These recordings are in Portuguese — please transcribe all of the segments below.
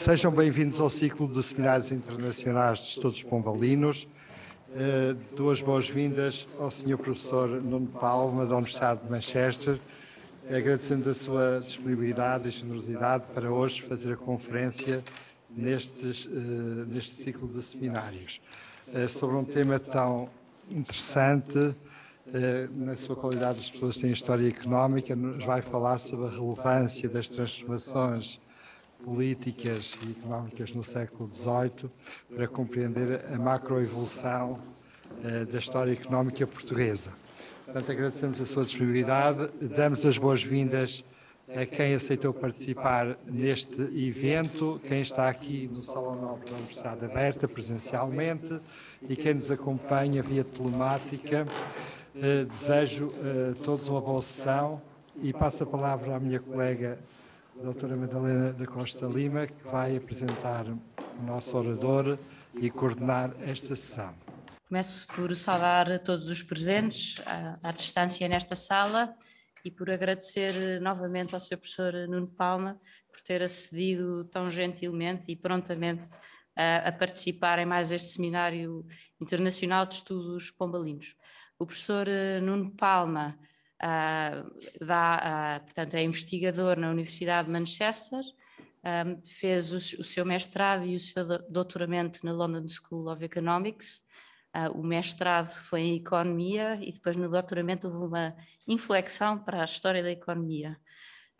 Sejam bem-vindos ao ciclo de seminários internacionais de estudos pombalinos. Eh, duas boas-vindas ao Sr. Professor Nuno Palma, da Universidade de Manchester, agradecendo a sua disponibilidade e generosidade para hoje fazer a conferência nestes, eh, neste ciclo de seminários eh, sobre um tema tão interessante na sua qualidade as pessoas têm história económica, nos vai falar sobre a relevância das transformações políticas e económicas no século XVIII para compreender a macroevolução eh, da história económica portuguesa. Portanto, agradecemos a sua disponibilidade, damos as boas-vindas a quem aceitou participar neste evento, quem está aqui no Salão Nobre da Universidade Aberta presencialmente e quem nos acompanha via telemática. Eh, desejo a eh, todos uma boa sessão e passo a palavra à minha colega doutora Madalena da Costa Lima, que vai apresentar o nosso orador e coordenar esta sessão. Começo por saudar todos os presentes à, à distância nesta sala e por agradecer eh, novamente ao Sr. Professor Nuno Palma por ter acedido tão gentilmente e prontamente a, a participar em mais este Seminário Internacional de Estudos Pombalinos. O professor eh, Nuno Palma uh, dá, uh, portanto, é investigador na Universidade de Manchester, um, ah, fez o, o, seu mestrado e o seu doutoramento na London School of Economics. Uh, o mestrado foi em economia e depois no doutoramento houve uma inflexão para a história da economia.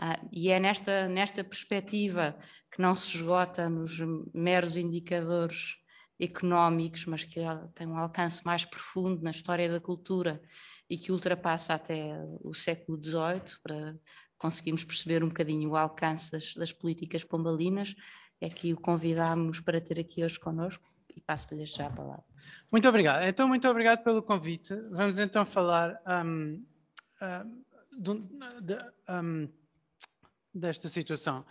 Uh, e é nesta, nesta perspectiva que não se esgota nos meros indicadores económicos, mas que tem um alcance mais profundo na história da cultura e que ultrapassa até o século XVIII para conseguirmos perceber um bocadinho o alcance das, das políticas pombalinas, é que o convidámos para ter aqui hoje connosco e passo-lhe já a palavra. Muito obrigado. Então, muito obrigado pelo convite. Vamos então falar um, um, de, um, desta situação.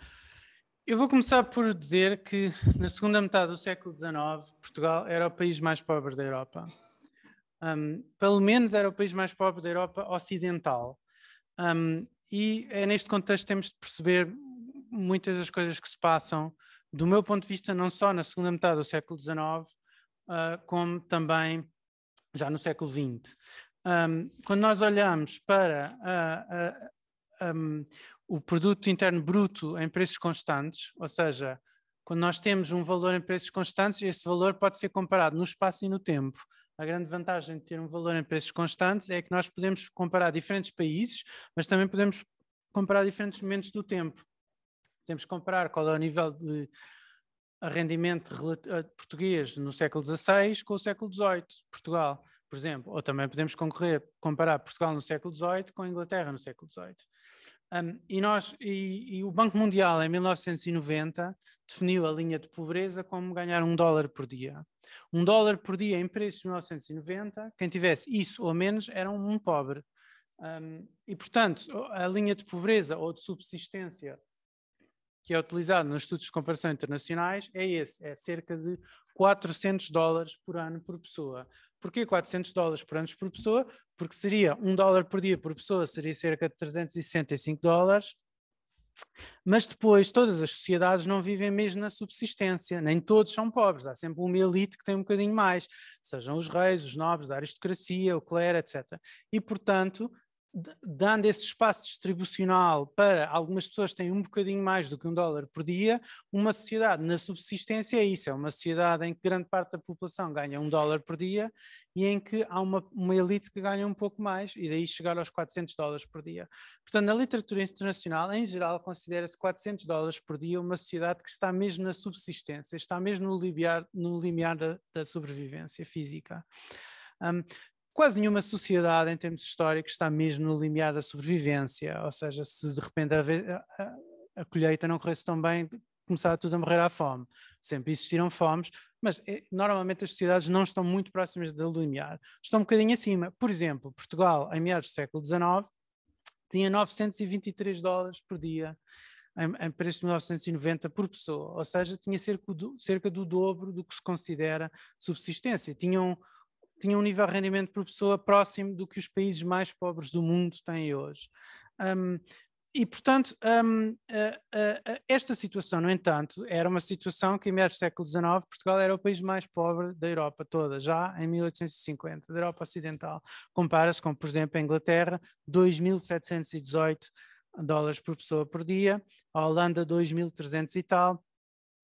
Eu vou começar por dizer que na segunda metade do século XIX, Portugal era o país mais pobre da Europa. Um, pelo menos era o país mais pobre da Europa Ocidental. Um, e é neste contexto que temos de perceber muitas das coisas que se passam, do meu ponto de vista, não só na segunda metade do século XIX, uh, ah, como também já no século XX. Um, quando nós olhamos para um, o produto interno bruto em preços constantes, ou seja, quando nós temos um valor em preços constantes, esse valor pode ser comparado no espaço e no tempo a grande vantagem de ter um valor em preços constantes é que nós podemos comparar diferentes países, mas também podemos comparar diferentes momentos do tempo. Podemos comparar qual é o nível de rendimento eh, português no século XVI com o século XVIII, Portugal, por exemplo. Ou também podemos concorrer, comparar Portugal no século XVIII com a Inglaterra no século XVIII. Um, e, nós, e, e, o Banco Mundial, em 1990, definiu a linha de pobreza como ganhar um dólar por dia. Um dólar por dia em preços de 1990, quem tivesse isso ou menos era um pobre. Um, e, portanto, a linha de pobreza ou de subsistência que é utilizada nos estudos de comparação internacionais é esse, é cerca de 400 dólares por ano por pessoa. Porquê 400 dólares por ano por pessoa? Porque seria um dólar por dia por pessoa, seria cerca de 365 dólares, mas depois, todas as sociedades não vivem mesmo na subsistência, nem todos são pobres, há sempre uma elite que tem um bocadinho mais, sejam os reis, os nobres, a aristocracia, o clero, etc. E, portanto, dando esse espaço distribucional para algumas pessoas que têm um bocadinho mais do que um dólar por dia, uma sociedade na subsistência é isso, é uma sociedade em que grande parte da população ganha um dólar por dia e em que há uma, uma elite que ganha um pouco mais e daí chegar aos 400 dólares por dia. Portanto, na literatura internacional, em geral, considera-se 400 dólares por dia uma sociedade que está mesmo na subsistência, está mesmo no limiar, no limiar da, da sobrevivência física. Um, quase nenhuma sociedade, em termos históricos, está mesmo no limiar da sobrevivência, ou seja, se de repente a, a, colheita não corresse tão bem, começar tudo a morrer à fome. Sempre existiram fomes, mas eh, normalmente as sociedades não estão muito próximas da limiar, estão um bocadinho acima. Por exemplo, Portugal, em meados do século XIX, tinha 923 dólares por dia em, em preço de 1990 por pessoa, ou seja, tinha cerca do, cerca do dobro do que se considera subsistência. Tinham tinha um nível de rendimento por pessoa próximo do que os países mais pobres do mundo têm hoje. Um, e, portanto, um, esta situação, no entanto, era uma situação que, em meados do século XIX, Portugal era o país mais pobre da Europa toda, já em 1850, da Europa Ocidental. Compara-se com, por exemplo, a Inglaterra, 2.718 dólares por pessoa por dia, a Holanda, 2.300 e tal,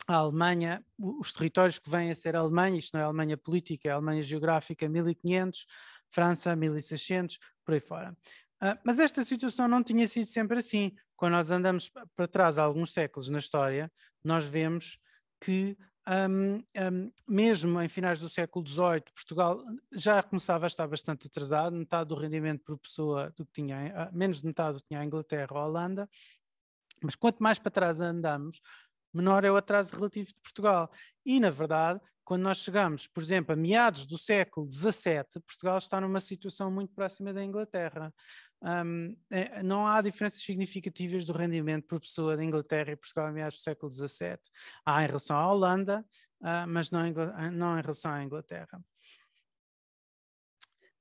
a Alemanha, os territórios que vêm a ser a Alemanha, isto não é a Alemanha política, é a Alemanha geográfica, 1500, França, 1600, por aí fora. Ah, mas esta situação não tinha sido sempre assim. Quando nós andamos para trás alguns séculos na história, nós vemos que um, um, mesmo em finais do século XVIII, Portugal já começava a estar bastante atrasado, metade do rendimento por pessoa do que tinha, ah, menos de metade do que tinha a Inglaterra ou a Holanda, mas quanto mais para trás andamos, menor é o atraso relativo de Portugal. E, na verdade, quando nós chegamos, por exemplo, a meados do século XVII, Portugal está numa situação muito próxima da Inglaterra. Um, é, não há diferenças significativas do rendimento por pessoa da Inglaterra e Portugal em meados do século XVII. Há em relação à Holanda, uh, mas não, ah, não, em relação à Inglaterra.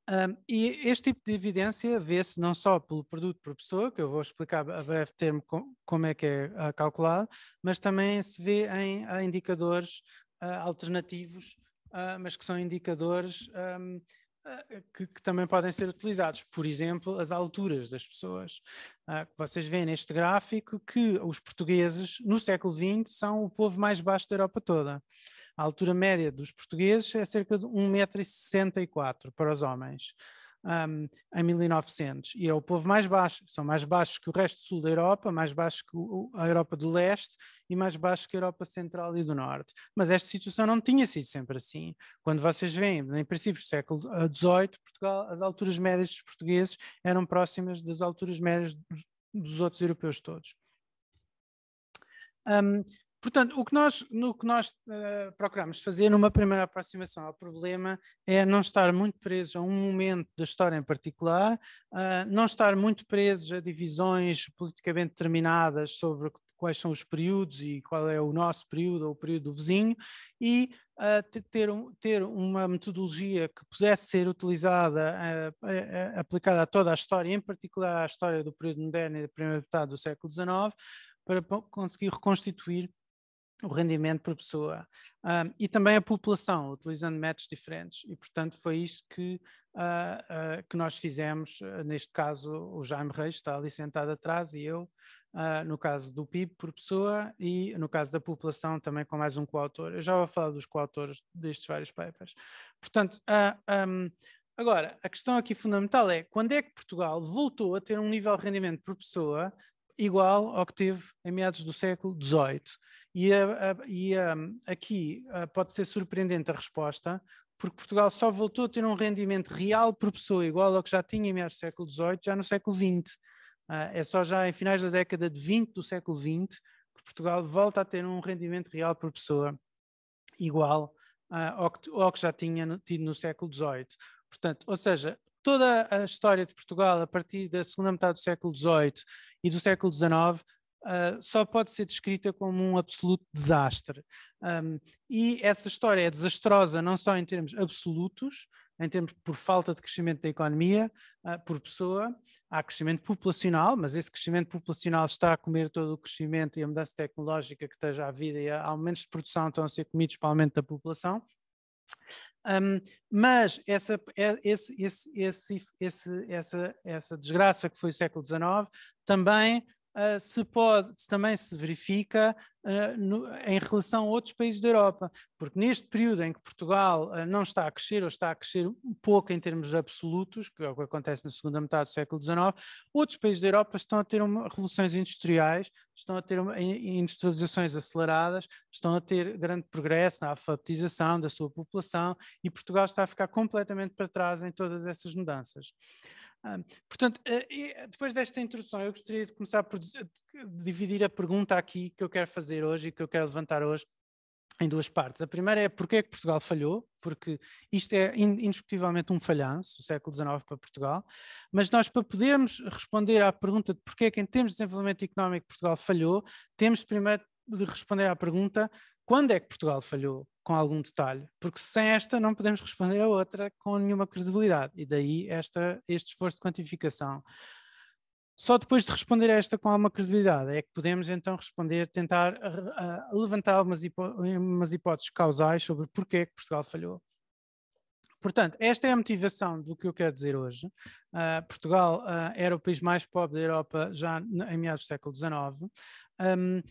Um, e este tipo de evidência vê-se não só pelo produto por pessoa, que eu vou explicar a breve termo com, como é que é ah, calculado, mas também se vê em, indicadores uh, alternativos, uh, mas que são indicadores um, eh, que, que, também podem ser utilizados. Por exemplo, as alturas das pessoas. Ah, vocês veem neste gráfico que os portugueses, no século XX, são o povo mais baixo da Europa toda. A altura média dos portugueses é cerca de 1,64m para os homens. Um, em 1900 e é o povo mais baixo, são mais baixos que o resto do sul da Europa, mais baixos que o, a Europa do leste e mais baixo que a Europa Central e do Norte. Mas esta situação não tinha sido sempre assim. Quando vocês veem, em princípios do século XVIII, Portugal, as alturas médias dos portugueses eram próximas das alturas médias dos outros europeus todos. Um, Portanto, o que nós, no que nós uh, procuramos fazer numa primeira aproximação ao problema é não estar muito presos a um momento da história em particular, uh, não estar muito presos a divisões politicamente determinadas sobre quais são os períodos e qual é o nosso período ou o período do vizinho, e uh, ter, um, ter uma metodologia que pudesse ser utilizada, uh, uh, aplicada a toda a história, em particular à história do período moderno e da primeira metade do século XIX, para conseguir reconstituir o rendimento por pessoa um, ah, e também a população, utilizando métodos diferentes. E, portanto, foi isso que, uh, uh, que nós fizemos. Uh, neste caso, o Jaime Reis está ali sentado atrás e eu Uh, no caso do PIB por pessoa e no caso da população também com mais um coautor. Eu já vou falar dos coautores destes vários papers. Portanto, uh, ah, um, agora, a questão aqui fundamental é quando é que Portugal voltou a ter um nível de rendimento por pessoa igual ao que teve em meados do século XVIII? E, a, a, e a, aqui ah, pode ser surpreendente a resposta, porque Portugal só voltou a ter um rendimento real por pessoa igual ao que já tinha em meados do século XVIII, já no século XX ah, é só já em finais da década de 20 do século XX que Portugal volta a ter um rendimento real por pessoa igual ah, ao, que, ao que já tinha no, tido no século XVIII. Portanto, ou seja, toda a história de Portugal a partir da segunda metade do século XVIII e do século XIX Uh, ah, só pode ser descrita como um absoluto desastre. Um, e essa história é desastrosa não só em termos absolutos, em termos por falta de crescimento da economia uh, por pessoa, há crescimento populacional, mas esse crescimento populacional está a comer todo o crescimento e a mudança tecnológica que esteja à vida e há aumentos de produção estão a ser comidos para o aumento da população. Um, mas essa, é, esse, esse, esse, essa, essa desgraça que foi o século XIX também uh, se pode, também se verifica uh, no, em relação a outros países da Europa, porque neste período em que Portugal uh, não está a crescer, ou está a crescer um pouco em termos absolutos, que é o que acontece na segunda metade do século XIX, outros países da Europa estão a ter uma, revoluções industriais, estão a ter uma, industrializações aceleradas, estão a ter grande progresso na alfabetização da sua população, e Portugal está a ficar completamente para trás em todas essas mudanças portanto, eh, eh, depois desta introdução, eu gostaria de começar por dividir a pergunta aqui que eu quero fazer hoje e que eu quero levantar hoje em duas partes. A primeira é porque é que Portugal falhou, porque isto é indiscutivelmente um falhanço, o século XIX para Portugal, mas nós para podermos responder à pergunta de porque é que em termos de desenvolvimento económico Portugal falhou, temos primeiro de responder à pergunta quando é que Portugal falhou com algum detalhe, porque sem esta não podemos responder a outra com nenhuma credibilidade, e daí esta, este esforço de quantificação. Só depois de responder a esta com alguma credibilidade é que podemos então responder, tentar a, a levantar algumas hipó umas hipóteses causais sobre porquê que Portugal falhou. Portanto, esta é a motivação do que eu quero dizer hoje. Uh, Portugal uh, era o país mais pobre da Europa já em meados do século XIX. Um,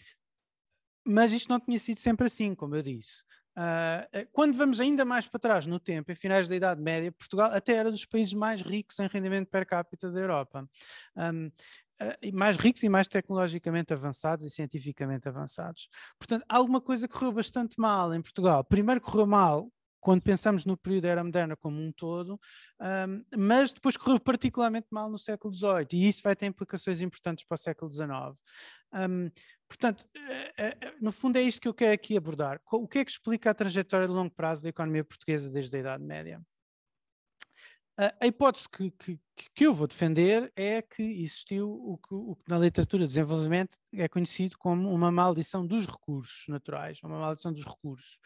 mas isto não tinha sido sempre assim, como eu disse. Uh, quando vamos ainda mais para trás no tempo, em finais da Idade Média, Portugal até era dos países mais ricos em rendimento per capita da Europa. Um, uh, eh, mais ricos e mais tecnologicamente avançados e cientificamente avançados. Portanto, alguma coisa correu bastante mal em Portugal. Primeiro correu mal quando pensamos no período da Era Moderna como um todo, um, mas depois correu particularmente mal no século XVIII, e isso vai ter implicações importantes para o século XIX. Um, portanto, eh, eh, eh, no fundo é isto que eu quero aqui abordar. O que é que explica a trajetória de longo prazo da economia portuguesa desde a Idade Média? A hipótese que, que, que, eu vou defender é que existiu o que, o que, na literatura de desenvolvimento é conhecido como uma maldição dos recursos naturais, uma maldição dos recursos.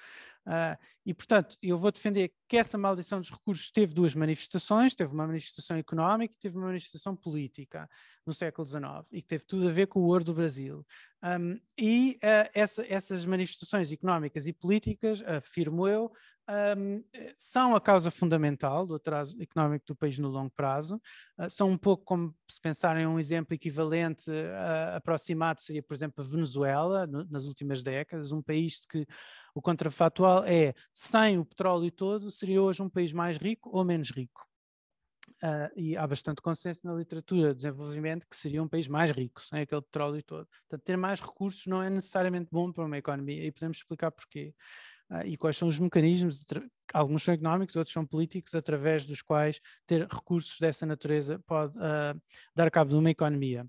Uh, e, portanto, eu vou defender que essa maldição dos recursos teve duas manifestações: teve uma manifestação económica e teve uma manifestação política no século XIX, e que teve tudo a ver com o ouro do Brasil. Um, e uh, essa, essas manifestações económicas e políticas, afirmo eu, um, são a causa fundamental do atraso económico do país no longo prazo. Uh, são um pouco como se pensarem um exemplo equivalente uh, aproximado seria, por exemplo, a Venezuela, no, nas últimas décadas, um país que o contrafactual é sem o petróleo todo, seria hoje um país mais rico ou menos rico? Uh, e há bastante consenso na literatura de desenvolvimento que seria um país mais rico, sem aquele petróleo todo. Portanto, ter mais recursos não é necessariamente bom para uma economia e podemos explicar porquê. Uh, e quais são os mecanismos, alguns são económicos, outros são políticos, através dos quais ter recursos dessa natureza pode uh, dar cabo de uma economia.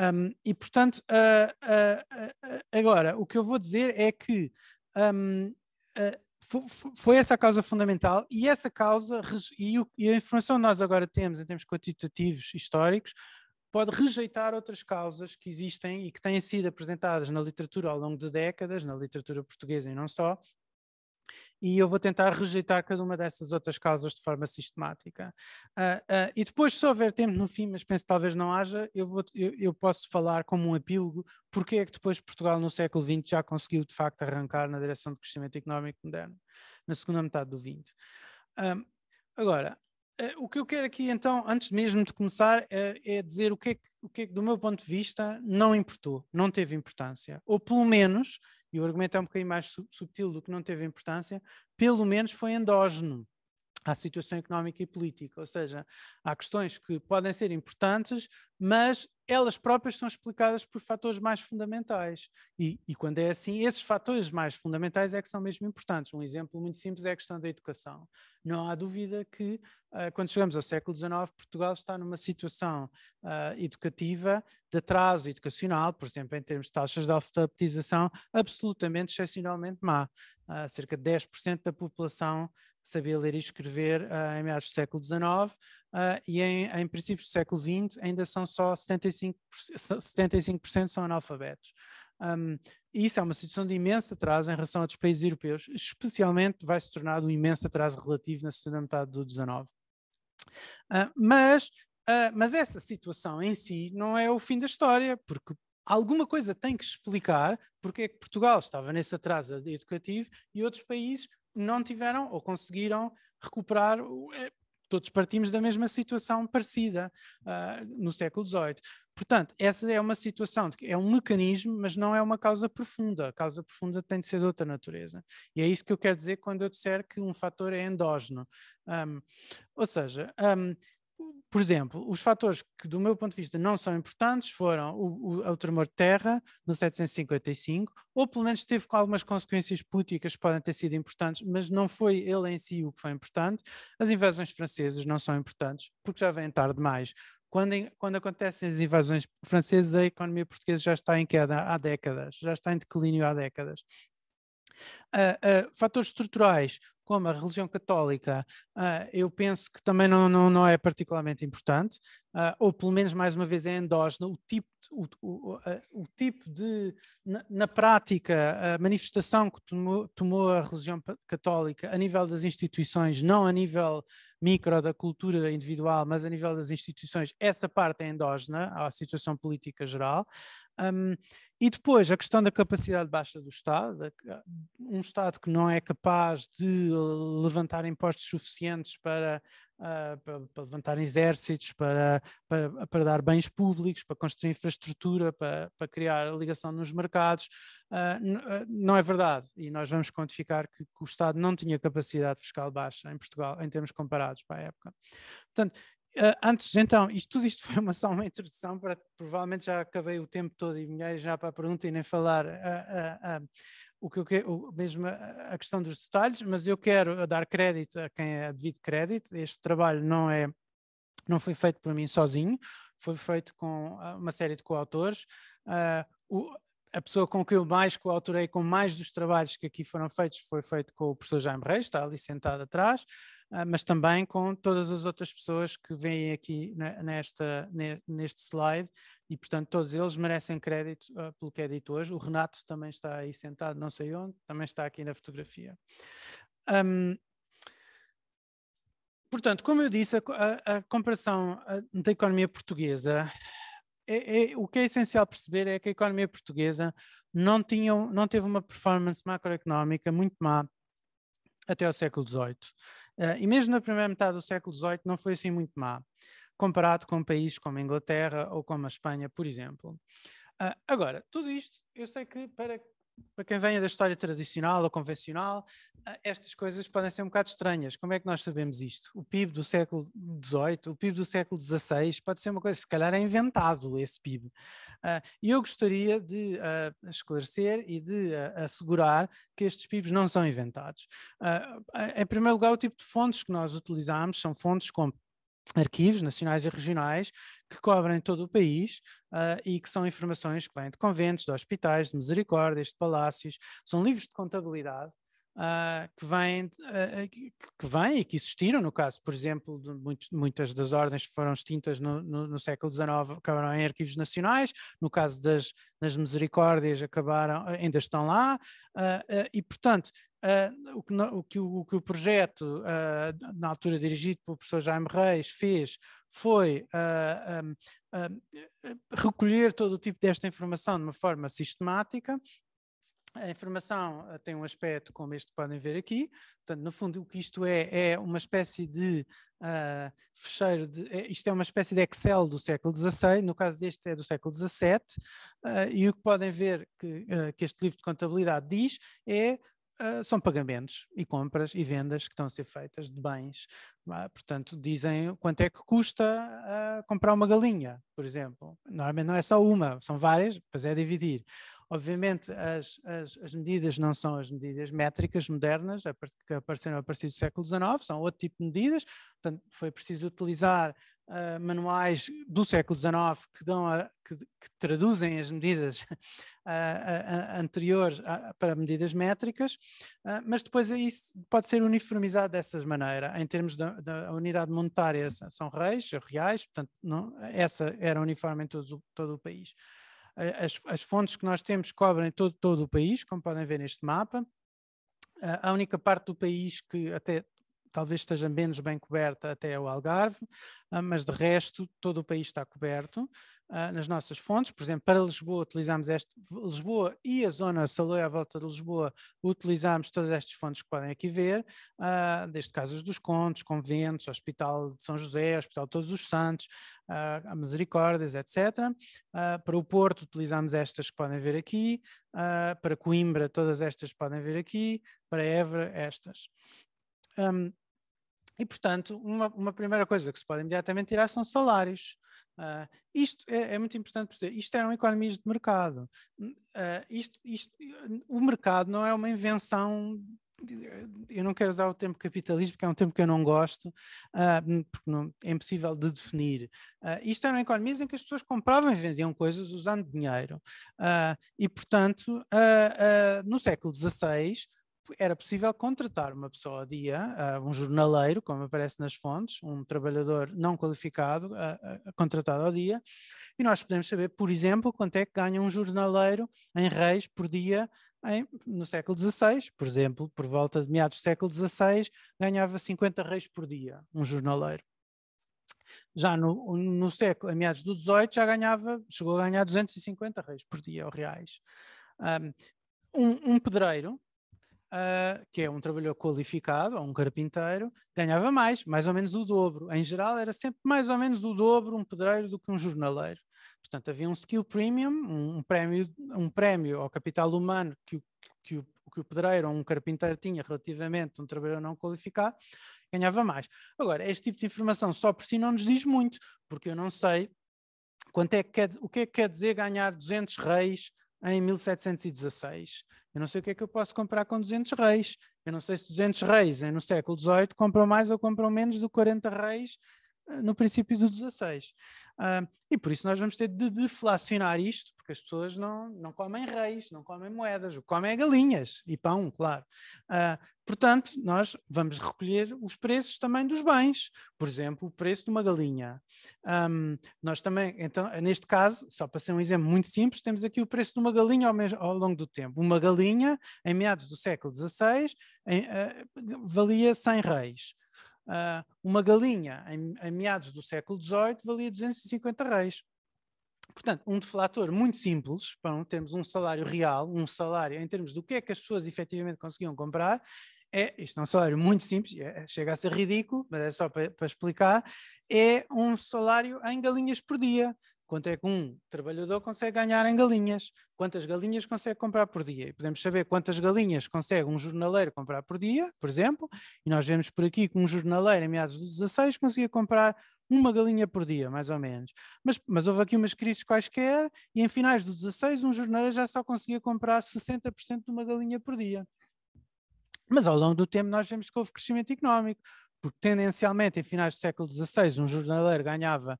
Um, e, portanto, uh, agora, o que eu vou dizer é que um, uh, ah, foi essa a causa fundamental e essa causa e, o, e a informação que nós agora temos em termos quantitativos históricos pode rejeitar outras causas que existem e que têm sido apresentadas na literatura ao longo de décadas, na literatura portuguesa e não só, e eu vou tentar rejeitar cada uma dessas outras causas de forma sistemática. Uh, uh, e depois, se houver tempo no fim, mas penso que talvez não haja, eu, vou, eu, eu, posso falar como um epílogo porque é que depois Portugal no século XX já conseguiu de facto arrancar na direção do crescimento económico moderno, na segunda metade do XX. agora, uh, o que eu quero aqui então, antes mesmo de começar, é, é dizer o que, é que, o que é que do meu ponto de vista não importou, não teve importância, ou pelo menos e o argumento é um bocadinho mais subtil do que não teve importância, pelo menos foi endógeno à situação económica e política. Ou seja, há questões que podem ser importantes, mas elas próprias são explicadas por fatores mais fundamentais. E, e, quando é assim, esses fatores mais fundamentais é que são mesmo importantes. Um exemplo muito simples é a questão da educação. Não há dúvida que, uh, quando chegamos ao século XIX, Portugal está numa situação uh, educativa de atraso educacional, por exemplo, em termos de taxas de alfabetização, absolutamente excepcionalmente má. Uh, cerca de 10% da população sabia ler e escrever uh, em meados do século XIX uh, ah, e em, em, princípios do século XX ainda são só 75%, 75 são analfabetos. Um, isso é uma situação de imenso atraso em relação a outros países europeus, especialmente vai se tornar um imenso atraso relativo na segunda metade do XIX. Uh, ah, mas, mas essa situação em si não é o fim da história, porque alguma coisa tem que explicar porque é que Portugal estava nesse atraso educativo e outros países não tiveram ou conseguiram recuperar. É, todos partimos da mesma situação parecida uh, no século XVIII. Portanto, essa é uma situação, de, é um mecanismo, mas não é uma causa profunda. A causa profunda tem de ser de outra natureza. E é isso que eu quero dizer quando eu disser que um fator é endógeno. Um, ou seja, um, por exemplo, os fatores que, do meu ponto de vista, não são importantes foram o, o, o tremor de terra, 1755, ou pelo menos teve algumas consequências políticas que podem ter sido importantes, mas não foi ele em si o que foi importante. As invasões francesas não são importantes, porque já vem tarde demais. Quando, quando, acontecem as invasões francesas, a economia portuguesa já está em queda há décadas, já está em declínio há décadas. Uh, uh, fatores estruturais, como a religião católica, ah, eu penso que também não, não, não é particularmente importante uh, ou pelo menos mais uma vez é endógena, o tipo, o, o, ah, o tipo de, na, na, prática, a manifestação que tomou, tomou a religião católica a nível das instituições, não a nível micro da cultura individual, mas a nível das instituições, essa parte é endógena à situação política geral. Um, e depois a questão da capacidade baixa do Estado, um Estado que não é capaz de levantar impostos suficientes para Uh, para, para, levantar exércitos, para, para, para, dar bens públicos, para construir infraestrutura, para, para criar ligação nos mercados. Uh, não é verdade. E nós vamos quantificar que, que, o Estado não tinha capacidade fiscal baixa em Portugal, em termos comparados para a época. Portanto, uh, antes, então, isto, tudo isto foi uma, só uma introdução, para, provavelmente já acabei o tempo todo e vinha já para a pergunta e nem falar o que eu quero, mesmo a questão dos detalhes, mas eu quero eh, dar crédito a quem é devido crédito. Este trabalho não é não foi feito por mim sozinho, foi feito com ah, uma série de coautores. Uh, a pessoa com quem eu mais coautorei com mais dos trabalhos que aqui foram feitos foi feito com o professor Jaime Reis, está ali sentado atrás, uh, mas também com todas as outras pessoas que vêm aqui nesta, neste slide e portanto todos eles merecem crédito uh, pelo que é dito hoje. O Renato também está aí sentado, não sei onde, também está aqui na fotografia. Um, portanto, como eu disse, a, a comparação ah, da economia portuguesa, é, é, o que é essencial perceber é que a economia portuguesa não, tinha, não teve uma performance macroeconómica muito má até o século XVIII. Uh, ah, e mesmo na primeira metade do século XVIII não foi assim muito má comparado com países como a Inglaterra ou como a Espanha, por exemplo. Uh, agora, tudo isto, eu sei que para, para quem venha da história tradicional ou convencional, ah, estas coisas podem ser um bocado estranhas. Como é que nós sabemos isto? O PIB do século XVIII, o PIB do século XVI, pode ser uma coisa, se calhar é inventado esse PIB. Ah, e eu gostaria de esclarecer e de assegurar que estes PIBs não são inventados. em primeiro lugar, o tipo de fontes que nós utilizamos são fontes como arquivos nacionais e regionais que cobrem todo o país uh, e que são informações que vêm de conventos, de hospitais, de misericórdias, de palácios, são livros de contabilidade uh, que, vêm, uh, que vêm e que existiram, no caso, por exemplo, de muitas das ordens que foram extintas no, no, no, século XIX acabaram em arquivos nacionais, no caso das, das misericórdias acabaram, ainda estão lá, e portanto ah, o, que o, que o, que o, projeto, uh, na altura dirigido pelo professor Jaime Reis, fez foi uh, ah, um, eh, recolher todo o tipo desta informação de uma forma sistemática. A informação tem um aspecto como este que podem ver aqui. Portanto, no fundo, o que isto é é uma espécie de fecheiro, de, é, isto é uma espécie de Excel do século XVI, no caso deste é do século XVII, e o que podem ver que, que este livro de contabilidade diz é uh, são pagamentos e compras e vendas que estão a ser feitas de bens. Uh, portanto, dizem quanto é que custa uh, comprar uma galinha, por exemplo. Normalmente não é só uma, são várias, mas é dividir. Obviamente, as, as, as, medidas não são as medidas métricas modernas que apareceram a partir do século XIX, são outro tipo de medidas. Portanto, foi preciso utilizar uh, manuais do século XIX que, dão a, que, que traduzem as medidas uh, ah, anteriores a, ah, para medidas métricas, mas depois isso pode ser uniformizado dessas maneiras. Em termos da, da unidade monetária, são reis, reais, portanto, não, essa era uniforme em todo, todo o país. As, as, fontes que nós temos cobrem todo, todo o país, como podem ver neste mapa. A única parte do país que até talvez esteja menos bem coberta até o Algarve, ah, mas de resto todo o país está coberto ah, nas nossas fontes. Por exemplo, para Lisboa utilizamos este, Lisboa e a zona Saloia à volta de Lisboa utilizamos todas estas fontes que podem aqui ver, ah, desde casas dos contos, conventos, Hospital de São José, Hospital de Todos os Santos, a Misericórdias, etc. Para o Porto utilizamos estas que podem ver aqui, para Coimbra todas estas podem ver aqui, para Évora estas. Um, e, portanto, uma, uma, primeira coisa que se pode imediatamente tirar são salários. Uh, isto é, é, muito importante perceber. Isto eram é economias de mercado. Uh, isto, isto, o mercado não é uma invenção eu não quero usar o termo capitalismo, porque é um termo que eu não gosto, uh, porque não, é impossível de definir. Uh, isto eram é economias em que as pessoas compravam e vendiam coisas usando dinheiro. Uh, e, portanto, no século XVI, era possível contratar uma pessoa a dia, ah, um jornaleiro, como aparece nas fontes, um trabalhador não qualificado, ah, ah, contratado ao dia, e nós podemos saber, por exemplo, quanto é que ganha um jornaleiro em Reis por dia em, no século XVI, por exemplo, por volta de meados do século XVI, ganhava 50 reis por dia, um jornaleiro. Já no, no século, a meados do XVIII, já ganhava, chegou a ganhar 250 reis por dia, ou reais. Um, um pedreiro Uh, que é um trabalhador qualificado, é um carpinteiro, ganhava mais, mais ou menos o dobro. Em geral, era sempre mais ou menos o dobro um pedreiro do que um jornaleiro. Portanto, havia um skill premium, um prémio, um prémio ao capital humano que, que, o, que o pedreiro ou um carpinteiro tinha relativamente a um trabalhador não qualificado, ganhava mais. Agora, este tipo de informação só por si não nos diz muito, porque eu não sei quanto é que quer, o que é que quer dizer ganhar 200 reis em 1716 eu não sei o que é que eu posso comprar com 200 reis. Eu não sei se 200 reis no século XVIII compram mais ou compram menos do 40 reis eh, no princípio do 16. Uh, e por isso nós vamos ter de deflacionar isto, porque as pessoas não, não comem reis, não comem moedas, o que comem é galinhas e pão, claro. Uh, Portanto, nós vamos recolher os preços também dos bens, por exemplo, o preço de uma galinha. Um, nós também, então, neste caso, só para ser um exemplo muito simples, temos aqui o preço de uma galinha ao, ao longo do tempo. Uma galinha, em meados do século XVI, em, uh, valia 100 reis. Uh, uma galinha, em, em meados do século XVIII, valia 250 reis. Portanto, um deflator muito simples, para termos um salário real, um salário em termos do que é que as pessoas efetivamente conseguiam comprar, é, isto é um salário muito simples, é, é, chega a ser ridículo, mas é só para, para explicar, é um salário em galinhas por dia. Quanto é que um trabalhador consegue ganhar em galinhas? Quantas galinhas consegue comprar por dia? E podemos saber quantas galinhas consegue um jornaleiro comprar por dia, por exemplo, e nós vemos por aqui que um jornaleiro, em meados do 16, conseguia comprar uma galinha por dia, mais ou menos. Mas, mas houve aqui umas crises quaisquer, e em finais do 16, um jornaleiro já só conseguia comprar 60% de uma galinha por dia. Mas ao longo do tempo nós vemos que houve crescimento económico, porque tendencialmente em finais do século XVI um jornaleiro ganhava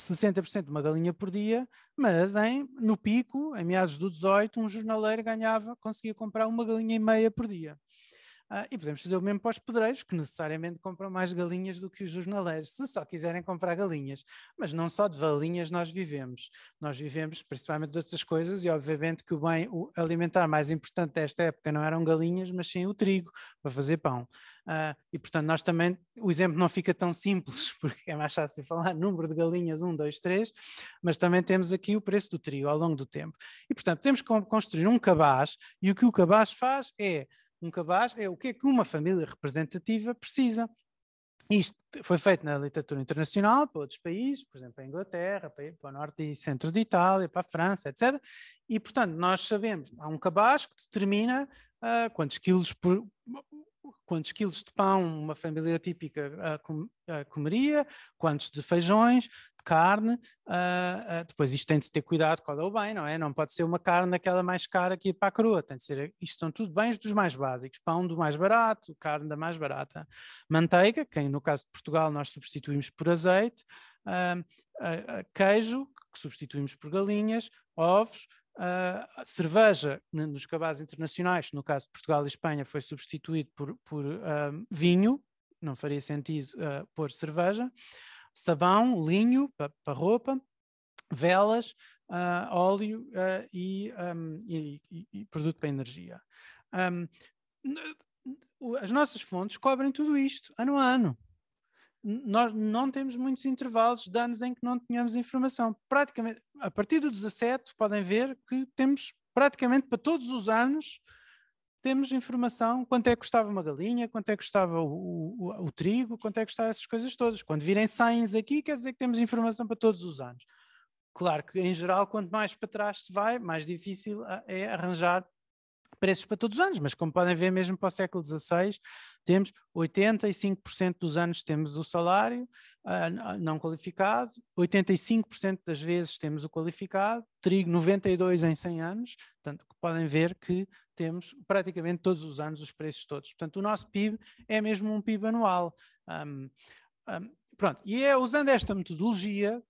60% de uma galinha por dia, mas em, no pico, em meados do 18, um jornaleiro ganhava, conseguia comprar uma galinha e meia por dia. Uh, e podemos fazer o mesmo para os pedreiros, que necessariamente compram mais galinhas do que os jornaleiros, se só quiserem comprar galinhas. Mas não só de galinhas nós vivemos. Nós vivemos principalmente de outras coisas, e obviamente que o bem o alimentar mais importante desta época não eram galinhas, mas sim o trigo para fazer pão. Uh, e portanto, nós também, o exemplo não fica tão simples, porque é mais fácil falar número de galinhas, um, dois, três, mas também temos aqui o preço do trigo ao longo do tempo. E portanto, temos que construir um cabaz, e o que o cabaz faz é um cabaz é o que é que uma família representativa precisa. Isto foi feito na literatura internacional para outros países, por exemplo, para a Inglaterra, para, o norte e centro de Itália, para a França, etc. E, portanto, nós sabemos, há um cabaz que determina uh, quantos, quilos por, quantos quilos de pão uma família típica uh, com, uh, comeria, quantos de feijões, carne, uh, uh, depois isto tem de ter cuidado, qual é o bem, não é? Não pode ser uma carne daquela mais cara que ir para a crua, tem de ser, isto são tudo bens dos mais básicos, pão do mais barato, carne da mais barata, manteiga, que no caso de Portugal nós substituímos por azeite, uh, queijo, que substituímos por galinhas, ovos, Uh, cerveja nos cabazes internacionais, no caso de Portugal e Espanha, foi substituído por, por uh, vinho, não faria sentido uh, pôr cerveja sabão, linho para roupa, velas, uh, óleo uh, e, um, e, e, produto para energia. Um, as nossas fontes cobrem tudo isto ano a ano. Nós não temos muitos intervalos de anos em que não tenhamos informação. Praticamente, a partir do 17, podem ver que temos praticamente para todos os anos temos informação quanto é que custava uma galinha, quanto é que custava o, o, o trigo, quanto é que custava essas coisas todas. Quando virem sains aqui, quer dizer que temos informação para todos os anos. Claro que, em geral, quanto mais para trás se vai, mais difícil ah, é arranjar preços para todos os anos, mas como podem ver, mesmo para o século XVI, temos 85% dos anos temos o salário uh, não qualificado, 85% das vezes temos o qualificado, trigo 92 em 100 anos, portanto podem ver que temos praticamente todos os anos os preços todos. Portanto o nosso PIB é mesmo um PIB anual. Um, um, pronto, e é usando esta metodologia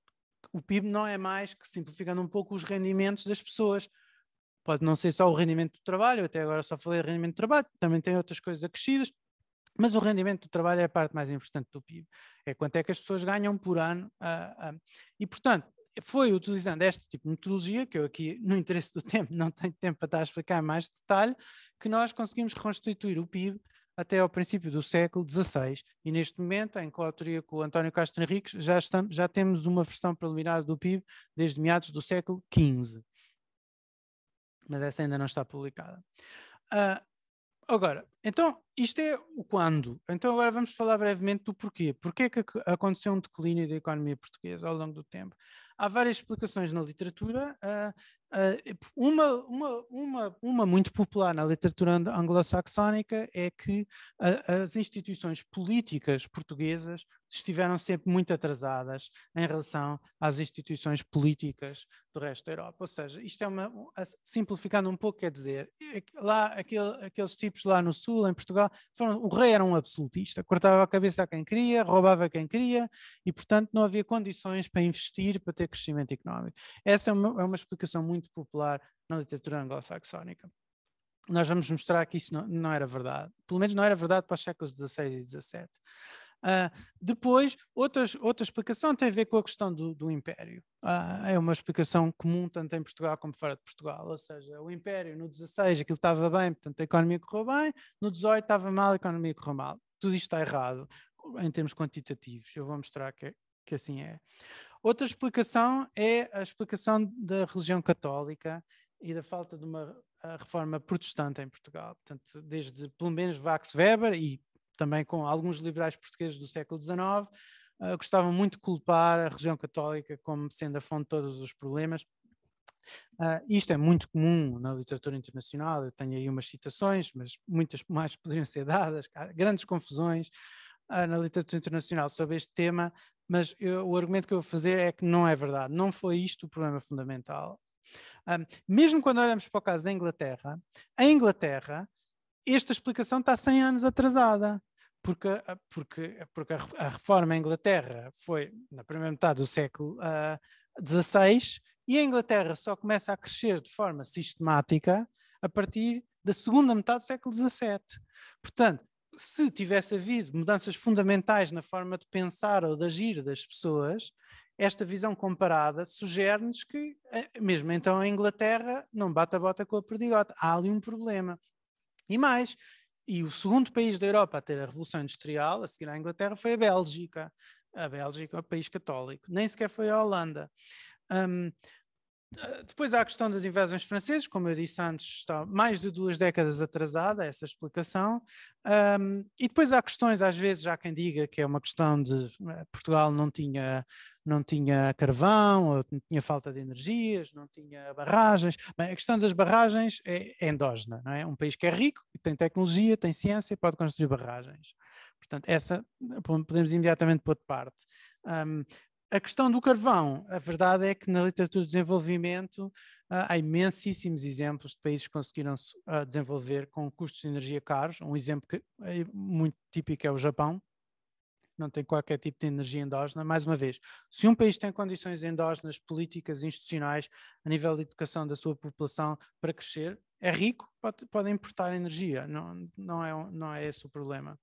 o PIB não é mais que simplificando um pouco os rendimentos das pessoas. Pode não ser só o rendimento do trabalho, até agora só falei de rendimento do trabalho, também tem outras coisas acrescidas, mas o rendimento do trabalho é a parte mais importante do PIB. É quanto é que as pessoas ganham por ano. Uh, uh. E, portanto, foi utilizando este tipo de metodologia, que eu aqui, no interesse do tempo, não tenho tempo para estar a explicar mais detalhe, que nós conseguimos reconstituir o PIB até ao princípio do século XVI. E neste momento, em coautoria com o António Castro Henriques, já, estamos, já temos uma versão preliminar do PIB desde meados do século XV mas essa ainda não está publicada. Uh, agora, então, isto é o quando. Então, agora vamos falar brevemente do porquê. Porquê é que aconteceu um declínio da economia portuguesa ao longo do tempo? Há várias explicações na literatura. Uh, uh, uma, uma, uma, uma muito popular na literatura anglo-saxónica é que as instituições políticas portuguesas estiveram sempre muito atrasadas em relação às instituições políticas do resto da Europa. Ou seja, isto é uma. Simplificando um pouco, quer dizer, é lá, aquele, aqueles tipos lá no Sul, em Portugal, foram, o rei era um absolutista, cortava a cabeça a quem queria, roubava a quem queria e, portanto, não havia condições para investir, para ter crescimento económico. Essa é uma, é uma explicação muito popular na literatura anglo-saxónica nós vamos mostrar que isso não, não, era verdade. Pelo menos não era verdade para os séculos XVI e XVII. Uh, depois, outras, outra explicação tem a ver com a questão do, do Império. Uh, é uma explicação comum tanto em Portugal como fora de Portugal, ou seja, o Império no 16 aquilo estava bem, portanto a economia correu bem, no 18 estava mal, a economia correu mal. Tudo isto está errado em termos quantitativos, eu vou mostrar que, é, que assim é. Outra explicação é a explicação da religião católica e da falta de uma ah, reforma protestante em Portugal. Portanto, desde pelo menos Vax Weber e também com alguns liberais portugueses do século XIX, uh, eh, gostavam muito de culpar a religião católica como sendo a fonte de todos os problemas. Uh, isto é muito comum na literatura internacional, eu tenho aí umas citações, mas muitas mais poderiam ser dadas, grandes confusões uh, na literatura internacional sobre este tema, mas eu, o argumento que eu vou fazer é que não é verdade, não foi isto o problema fundamental. Um, mesmo quando olhamos para o caso da Inglaterra, a Inglaterra esta explicação está 100 anos atrasada, porque, ah, porque, porque a, reforma em Inglaterra foi na primeira metade do século XVI uh, ah, e a Inglaterra só começa a crescer de forma sistemática a partir da segunda metade do século XVII. Portanto, se tivesse havido mudanças fundamentais na forma de pensar ou de agir das pessoas, esta visão comparada sugere-nos que, eh, mesmo então, a Inglaterra não bate a bota com a perdigota. Há ali um problema. E mais, e o segundo país da Europa a ter a Revolução Industrial, a seguir à Inglaterra, foi a Bélgica. A Bélgica é um país católico, nem sequer foi a Holanda. Um, eh, depois há a questão das invasões francesas, como eu disse antes, está mais de duas décadas atrasada essa explicação. Um, e depois há questões, às vezes há quem diga que é uma questão de eh, Portugal não tinha, não tinha carvão, ou tinha falta de energias, não tinha barragens. a questão das barragens é, é endógena, não é? Um país que é rico, tem tecnologia, tem ciência e pode construir barragens. Portanto, essa podemos imediatamente pôr de parte. Um, a questão do carvão, a verdade é que na literatura de desenvolvimento ah, há imensíssimos exemplos de países que conseguiram se ah, desenvolver com custos de energia caros. Um exemplo que é muito típico é o Japão, não tem qualquer tipo de energia endógena. Mais uma vez, se um país tem condições endógenas, políticas, institucionais, a nível de educação da sua população para crescer, é rico, pode, pode importar energia, não, não, é, não é esse o problema.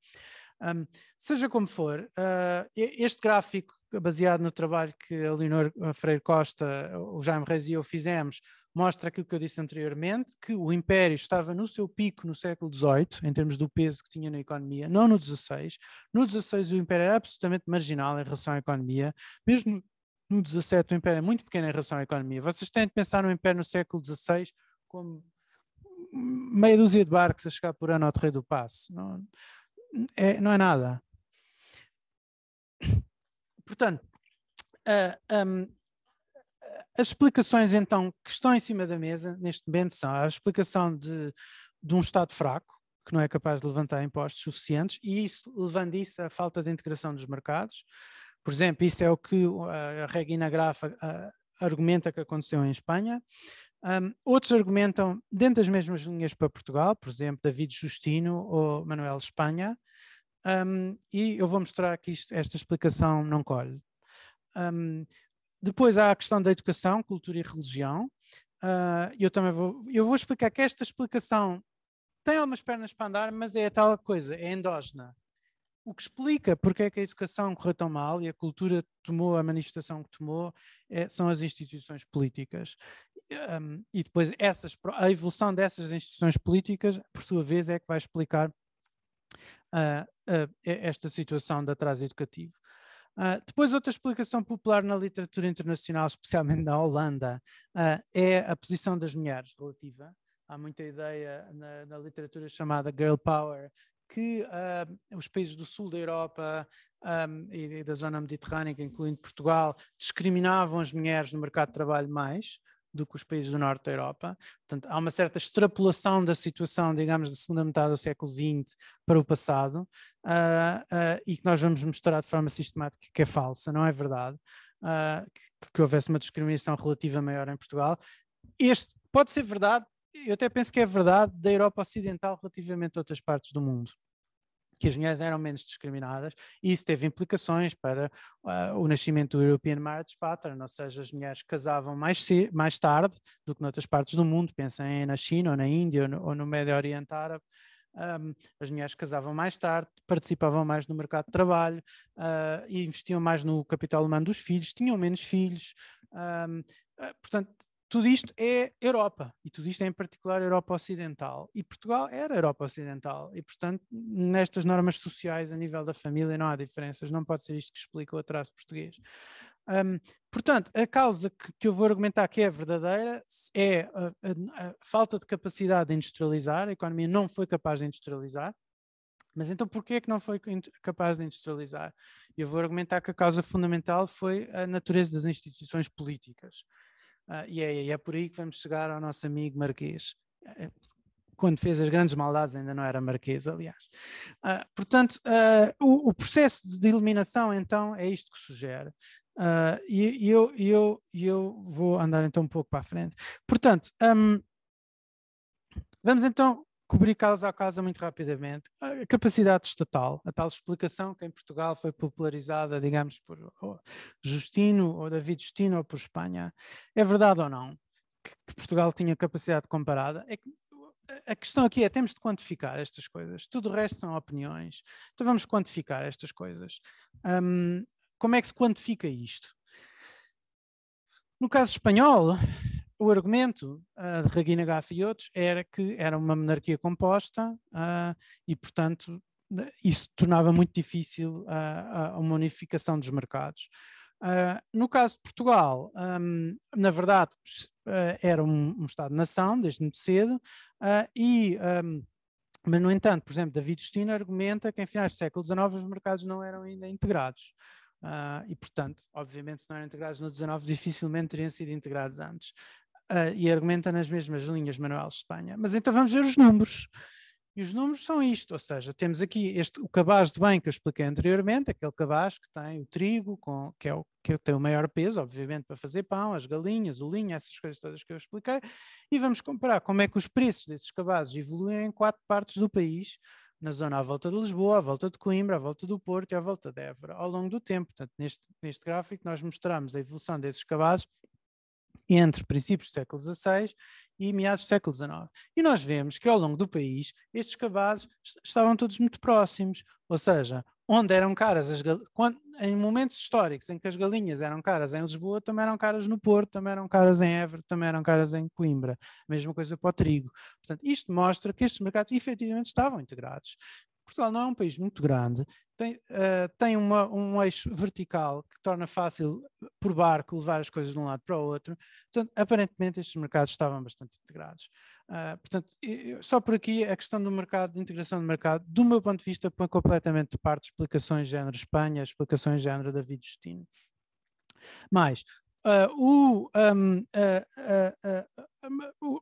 Um, seja como for, uh, este gráfico baseado no trabalho que a Leonor ah, Freire Costa, o Jaime Reis e eu fizemos, mostra aquilo que eu disse anteriormente, que o Império estava no seu pico no século XVIII, em termos do peso que tinha na economia, não no XVI. No XVI o Império era absolutamente marginal em relação à economia, mesmo no XVII o Império é muito pequeno em relação à economia. Vocês têm de pensar no Império no século XVI como meia dúzia de barcos a chegar por ano ao Terreiro do Passo. Não? é, não é nada. Portanto, uh, um, as explicações então que estão em cima da mesa neste momento são a explicação de, de um Estado fraco, que não é capaz de levantar impostos suficientes, e isso levando isso à falta de integração dos mercados. Por exemplo, isso é o que uh, a Regina Grafa uh, argumenta que aconteceu em Espanha. Um, outros argumentam dentro das mesmas linhas para Portugal, por exemplo, David Justino ou Manuel Espanha, um, e eu vou mostrar que isto, esta explicação não colhe. Um, depois há a questão da educação, cultura e religião. Uh, eu também vou, eu vou explicar que esta explicação tem algumas pernas para andar, mas é a tal coisa, é endógena. O que explica porque é que a educação correu tão mal e a cultura tomou a manifestação que tomou é, são as instituições políticas. Um, e depois essas, a evolução dessas instituições políticas, por sua vez, é que vai explicar uh, uh, esta situação de atraso educativo. Uh, depois, outra explicação popular na literatura internacional, especialmente na Holanda, uh, é a posição das mulheres relativa. Há muita ideia na, na literatura chamada girl power, que uh, os países do sul da Europa um, ah, e da zona mediterrânea, incluindo Portugal, discriminavam as mulheres no mercado de trabalho mais do que os países do norte da Europa. Portanto, há uma certa extrapolação da situação, digamos, da segunda metade do século XX para o passado, uh, uh, e que nós vamos mostrar de forma sistemática que é falsa, não é verdade, uh, que, que, houvesse uma discriminação relativa maior em Portugal. Este pode ser verdade, eu até penso que é verdade da Europa Ocidental relativamente a outras partes do mundo que as mulheres eram menos discriminadas e isso teve implicações para uh, o nascimento do European Marriage Pattern, ou seja, as mulheres casavam mais, mais tarde do que noutras partes do mundo, pensem na China ou na Índia ou no, ou no Médio Oriente Árabe, um, as mulheres casavam mais tarde, participavam mais no mercado de trabalho, uh, investiam mais no capital humano dos filhos, tinham menos filhos, um, ah, portanto, tudo isto é Europa, e tudo isto é em particular Europa Ocidental. E Portugal era Europa Ocidental, e portanto, nestas normas sociais, a nível da família, não há diferenças, não pode ser isto que explica o atraso português. Um, portanto, a causa que, que, eu vou argumentar que é verdadeira é a, a, a falta de capacidade de industrializar, a economia não foi capaz de industrializar, mas então porquê é que não foi capaz de industrializar? Eu vou argumentar que a causa fundamental foi a natureza das instituições políticas. Uh, e, é, e é por aí que vamos chegar ao nosso amigo Marquês. Eh, quando fez as grandes maldades, ainda não era Marquês, aliás. Uh, portanto, uh, o, o, processo de eliminação, então, é isto que sugere. e eu, eu, eu vou andar então um pouco para a frente. Portanto, um, vamos então cobrir causa a causa muito rapidamente. A capacidade estatal, a tal explicação que em Portugal foi popularizada, digamos, por Justino ou David Justino ou por Espanha, é verdade ou não que Portugal tinha capacidade comparada? É que a questão aqui é temos de quantificar estas coisas. Tudo o resto são opiniões. Então vamos quantificar estas coisas. Hum, como é que se quantifica isto? No caso espanhol, o argumento uh, de Regina Gaffa e outros era que era uma monarquia composta uh, e, portanto, isso tornava muito difícil uh, uma unificação dos mercados. Ah, no caso de Portugal, um, na verdade, era um, um Estado-nação desde muito cedo e. Um, mas, no entanto, por exemplo, David Justino argumenta que em finais do século XIX os mercados não eram ainda integrados. Uh, e, portanto, obviamente, se não eram integrados no 19, dificilmente teriam sido integrados antes uh, e argumenta nas mesmas linhas Manuel Espanha. Mas então vamos ver os números. E os números são isto, ou seja, temos aqui este, o cabaz de bem que eu expliquei anteriormente, aquele cabaz que tem o trigo, com, que, é o, que é tem o maior peso, obviamente, para fazer pão, as galinhas, o linho, essas coisas todas que eu expliquei, e vamos comparar como é que os preços desses cabazes evoluem em quatro partes do país, na zona à volta de Lisboa, à volta de Coimbra, à volta do Porto e à volta de Évora, ao longo do tempo. Portanto, neste, neste gráfico nós mostramos a evolução desses cabazes entre princípios do século XVI e meados do século XIX. E nós vemos que ao longo do país estes cabazes estavam todos muito próximos, ou seja, onde eram caras as Quando, em momentos históricos em que as galinhas eram caras em Lisboa, também eram caras no Porto, também eram caras em Évora, também eram caras em Coimbra. A mesma coisa para o trigo. Portanto, isto mostra que estes mercados efetivamente estavam integrados, Portugal não é um país muito grande, tem, uh, tem uma, um eixo vertical que torna fácil, eh, por barco, levar as coisas de um lado para o outro. Portanto, aparentemente estes mercados estavam bastante integrados. Uh, portanto, eu, só por aqui a questão do mercado, de integração do mercado, do meu ponto de vista, põe completamente de parte explicações género Espanha, explicações género David Justino. Mais, uh, o, um, uh, uh,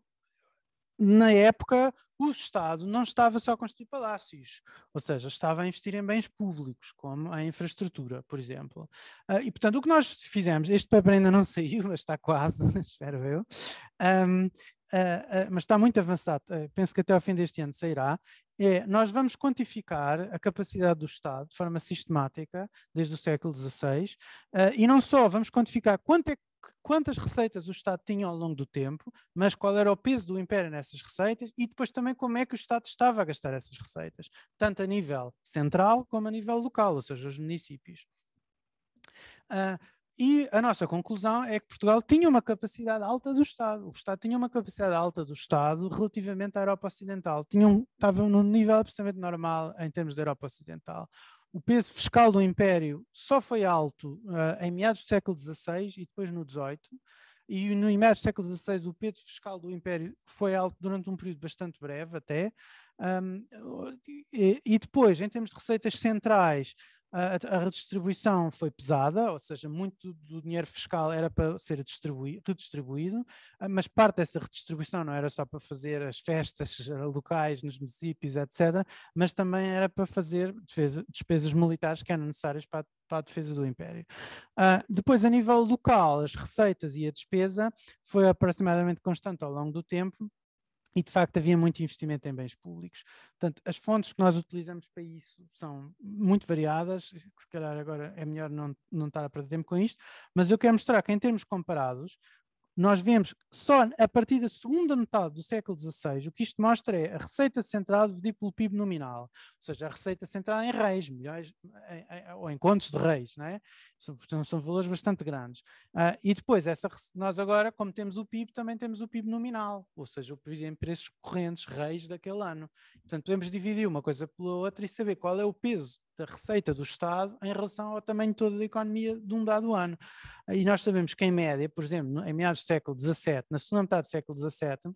na época, o Estado não estava só a construir palácios, ou seja, estava a investir em bens públicos, como a infraestrutura, por exemplo. Uh, e, portanto, o que nós fizemos, este paper ainda não saiu, mas está quase, espero eu, um, uh, ah, uh, ah, mas está muito avançado, penso que até ao fim deste ano sairá, é nós vamos quantificar a capacidade do Estado de forma sistemática, desde o século XVI, e não só vamos quantificar quanto é que quantas receitas o Estado tinha ao longo do tempo, mas qual era o peso do Império nessas receitas e depois também como é que o Estado estava a gastar essas receitas, tanto a nível central como a nível local, ou seja, os municípios. Uh, e a nossa conclusão é que Portugal tinha uma capacidade alta do Estado. O Estado tinha uma capacidade alta do Estado relativamente à Europa Ocidental. Tinha um, estava num nível absolutamente normal em termos da Europa Ocidental. O peso fiscal do Império só foi alto uh, em meados do século XVI e depois no XVIII, e no meados do século XVI o peso fiscal do Império foi alto durante um período bastante breve até, um, ehm, e, e, depois, em termos de receitas centrais, a, redistribuição foi pesada, ou seja, muito do dinheiro fiscal era para ser redistribuído, ah, mas parte dessa redistribuição não era só para fazer as festas locais nos municípios, etc., mas também era para fazer defesa, despesas militares que eram necessárias para a, para a defesa do Império. Uh, depois, a nível local, as receitas e a despesa foi aproximadamente constante ao longo do tempo e de facto havia muito investimento em bens públicos. Portanto, as fontes que nós utilizamos para isso são muito variadas, se calhar agora é melhor não, não estar a perder tempo com isto, mas eu quero mostrar que em termos comparados, nós vemos só a partir da segunda metade do século XVI, o que isto mostra é a receita central dividida pelo PIB nominal, ou seja, a receita central em reis, milhões, em, em, ou em contos de reis, não é? São, são valores bastante grandes. Uh, e depois, essa, nós agora, como temos o PIB, também temos o PIB nominal, ou seja, o PIB em preços correntes, reis daquele ano. Portanto, podemos dividir uma coisa pela outra e saber qual é o peso da receita do Estado em relação ao tamanho todo da economia de um dado ano. E nós sabemos que, em média, por exemplo, em meados do século XVII, na segunda metade do século XVII,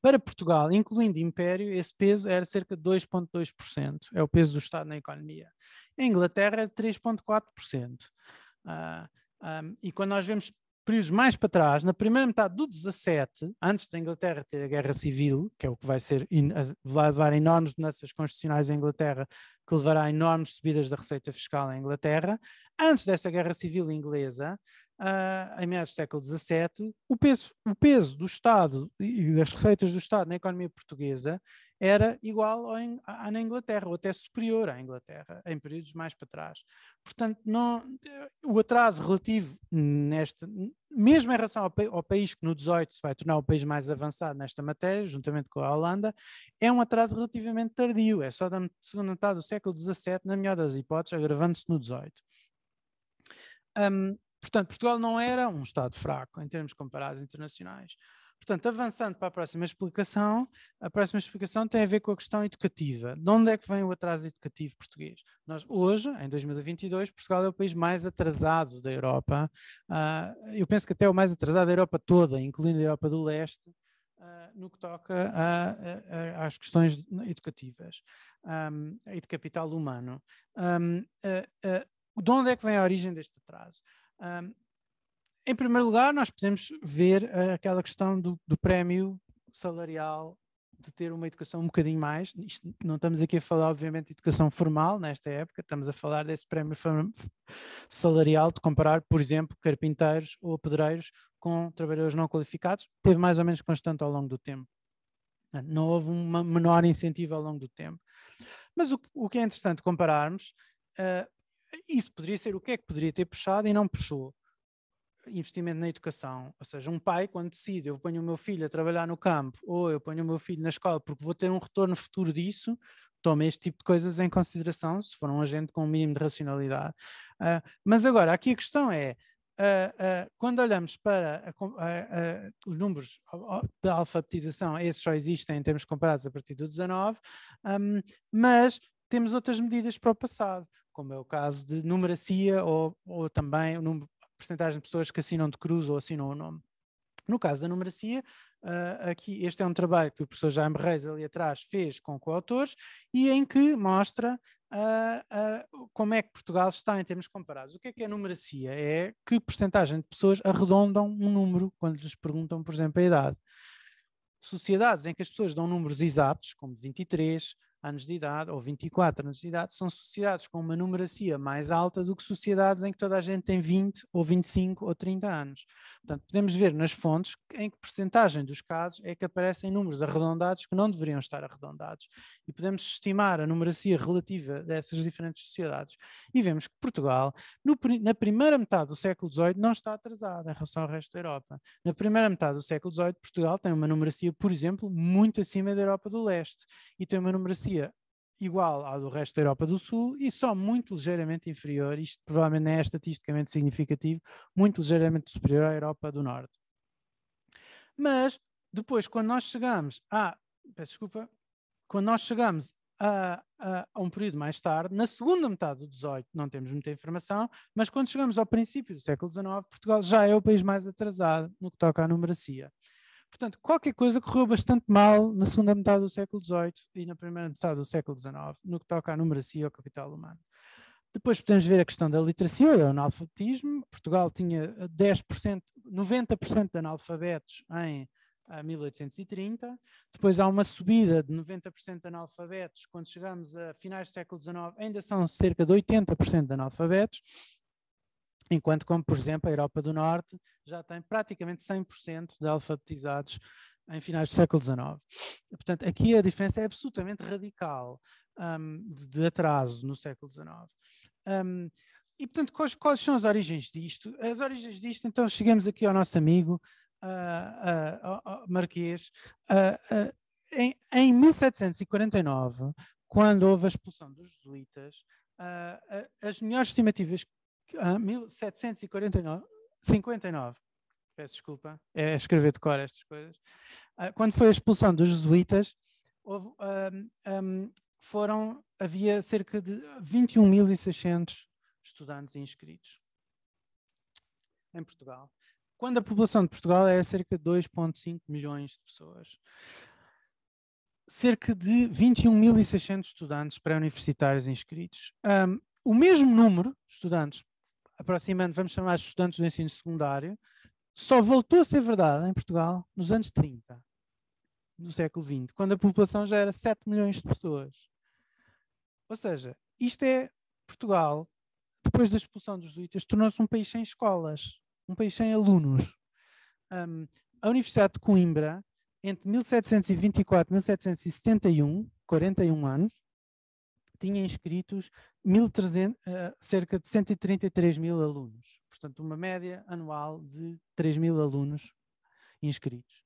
para Portugal, incluindo Império, esse peso era cerca de 2,2%, é o peso do Estado na economia. Em Inglaterra, 3,4%. Uh, um, e quando nós vemos períodos mais para trás, na primeira metade do 17, antes da Inglaterra ter a guerra civil, que é o que vai ser vai levar a enormes mudanças constitucionais em Inglaterra, que levará a enormes subidas da receita fiscal em Inglaterra, antes dessa guerra civil inglesa, uh, em meados do século XVII, o peso, o peso do Estado e das receitas do Estado na economia portuguesa era igual ao, à, na Inglaterra, ou até superior à Inglaterra, em períodos mais para trás. Portanto, não, o atraso relativo neste mesmo em relação ao, ao, país que no 18 se vai tornar o país mais avançado nesta matéria, juntamente com a Holanda, é um atraso relativamente tardio, é só da segunda metade do século XVII, na melhor das hipóteses, agravando-se no 18. Um, Portanto, Portugal não era um Estado fraco em termos comparados internacionais. Portanto, avançando para a próxima explicação, a próxima explicação tem a ver com a questão educativa. De onde é que vem o atraso educativo português? Nós, hoje, em 2022, Portugal é o país mais atrasado da Europa. Uh, eu penso que até o mais atrasado da Europa toda, incluindo a Europa do Leste, uh, no que toca a, a, a, às questões educativas um, e de capital humano. Um, uh, ah, de onde é que vem a origem deste atraso? Um, em primeiro lugar, nós podemos ver ah, aquela questão do, do prémio salarial de ter uma educação um bocadinho mais. Isto, não estamos aqui a falar, obviamente, de educação formal nesta época, estamos a falar desse prémio salarial de comparar, por exemplo, carpinteiros ou pedreiros com trabalhadores não qualificados. Teve mais ou menos constante ao longo do tempo. Ah, não houve um menor incentivo ao longo do tempo. Mas o, o que é interessante compararmos uh, isso poderia ser o que é que poderia ter puxado e não puxou. Investimento na educação. Ou seja, um pai, quando decide eu ponho o meu filho a trabalhar no campo ou eu ponho o meu filho na escola porque vou ter um retorno futuro disso, toma este tipo de coisas em consideração, se for um agente com o um mínimo de racionalidade. Uh, mas agora, aqui a questão é. Uh, uh, quando olhamos para os números de alfabetização, esses só existem em termos comparados a partir do 19, um, mas temos outras medidas para o passado como é o caso de numeracia ou, ou também número, percentagem de pessoas que assinam de cruz ou assinam o nome. No caso da numeracia, uh, aqui este é um trabalho que o professor Jaime Reis ali atrás fez com coautores e em que mostra uh, uh, como é que Portugal está em termos comparados. O que é que é numeracia? É que percentagem de pessoas arredondam um número quando lhes perguntam, por exemplo, a idade. Sociedades em que as pessoas dão números exatos, como 23, anos de idade, ou 24 anos de idade, são sociedades com uma numeracia mais alta do que sociedades em que toda a gente tem 20 ou 25 ou 30 anos. Portanto, podemos ver nas fontes em que porcentagem dos casos é que aparecem números arredondados que não deveriam estar arredondados. E podemos estimar a numeracia relativa dessas diferentes sociedades. E vemos que Portugal, no, na primeira metade do século XVIII, não está atrasado em relação ao resto da Europa. Na primeira metade do século XVIII, Portugal tem uma numeracia, por exemplo, muito acima da Europa do Leste. E tem uma numeracia igual à do resto da Europa do Sul e só muito ligeiramente inferior, isto provavelmente não é estatisticamente significativo, muito ligeiramente superior à Europa do Norte. Mas depois, quando nós chegamos a, peço desculpa, quando nós chegamos a, a, a, um período mais tarde, na segunda metade do 18 não temos muita informação, mas quando chegamos ao princípio do século XIX, Portugal já é o país mais atrasado no que toca à numeracia. Portanto, qualquer coisa correu bastante mal na segunda metade do século XVIII e na primeira metade do século XIX, no que toca à numeracia e ao capital humano. Depois podemos ver a questão da literacia do analfabetismo. Portugal tinha 10%, eh, 90% de analfabetos em 1830. Eh, Depois há uma subida de 90% de analfabetos. Quando chegamos a finais do século XIX, ainda são cerca de 80% de analfabetos enquanto como, por exemplo, a Europa do Norte já tem praticamente 100% de alfabetizados em finais do século XIX. Portanto, aqui a diferença é absolutamente radical um, de atraso no século XIX. Um, e, portanto, quais, quais, são as origens disto? As origens disto, então, chegamos aqui ao nosso amigo uh, uh, uh, Marquês. Ah, ah, em, em 1749, quando houve a expulsão dos jesuítas, Uh, as melhores estimativas ah, 1749, 59, peço desculpa, é escrever de cor estas coisas, ah, quando foi a expulsão dos jesuítas, houve, um, ah, ah, foram, havia cerca de 21.600 estudantes inscritos em Portugal. Quando a população de Portugal era cerca de 2,5 milhões de pessoas. Cerca de 21.600 estudantes pré-universitários inscritos. Um, o mesmo número de estudantes aproximando, vamos chamar estudantes do ensino secundário, só voltou a ser verdade em Portugal nos anos 30 no século XX, quando a população já era 7 milhões de pessoas. Ou seja, isto é Portugal, depois da expulsão dos jesuítas, tornou-se um país sem escolas, um país sem alunos. Um, a Universidade de Coimbra, entre 1724 e 1771, 41 anos, tinha inscritos 1300, eh, cerca de 133 mil alunos. Portanto, uma média anual de 3 mil alunos inscritos.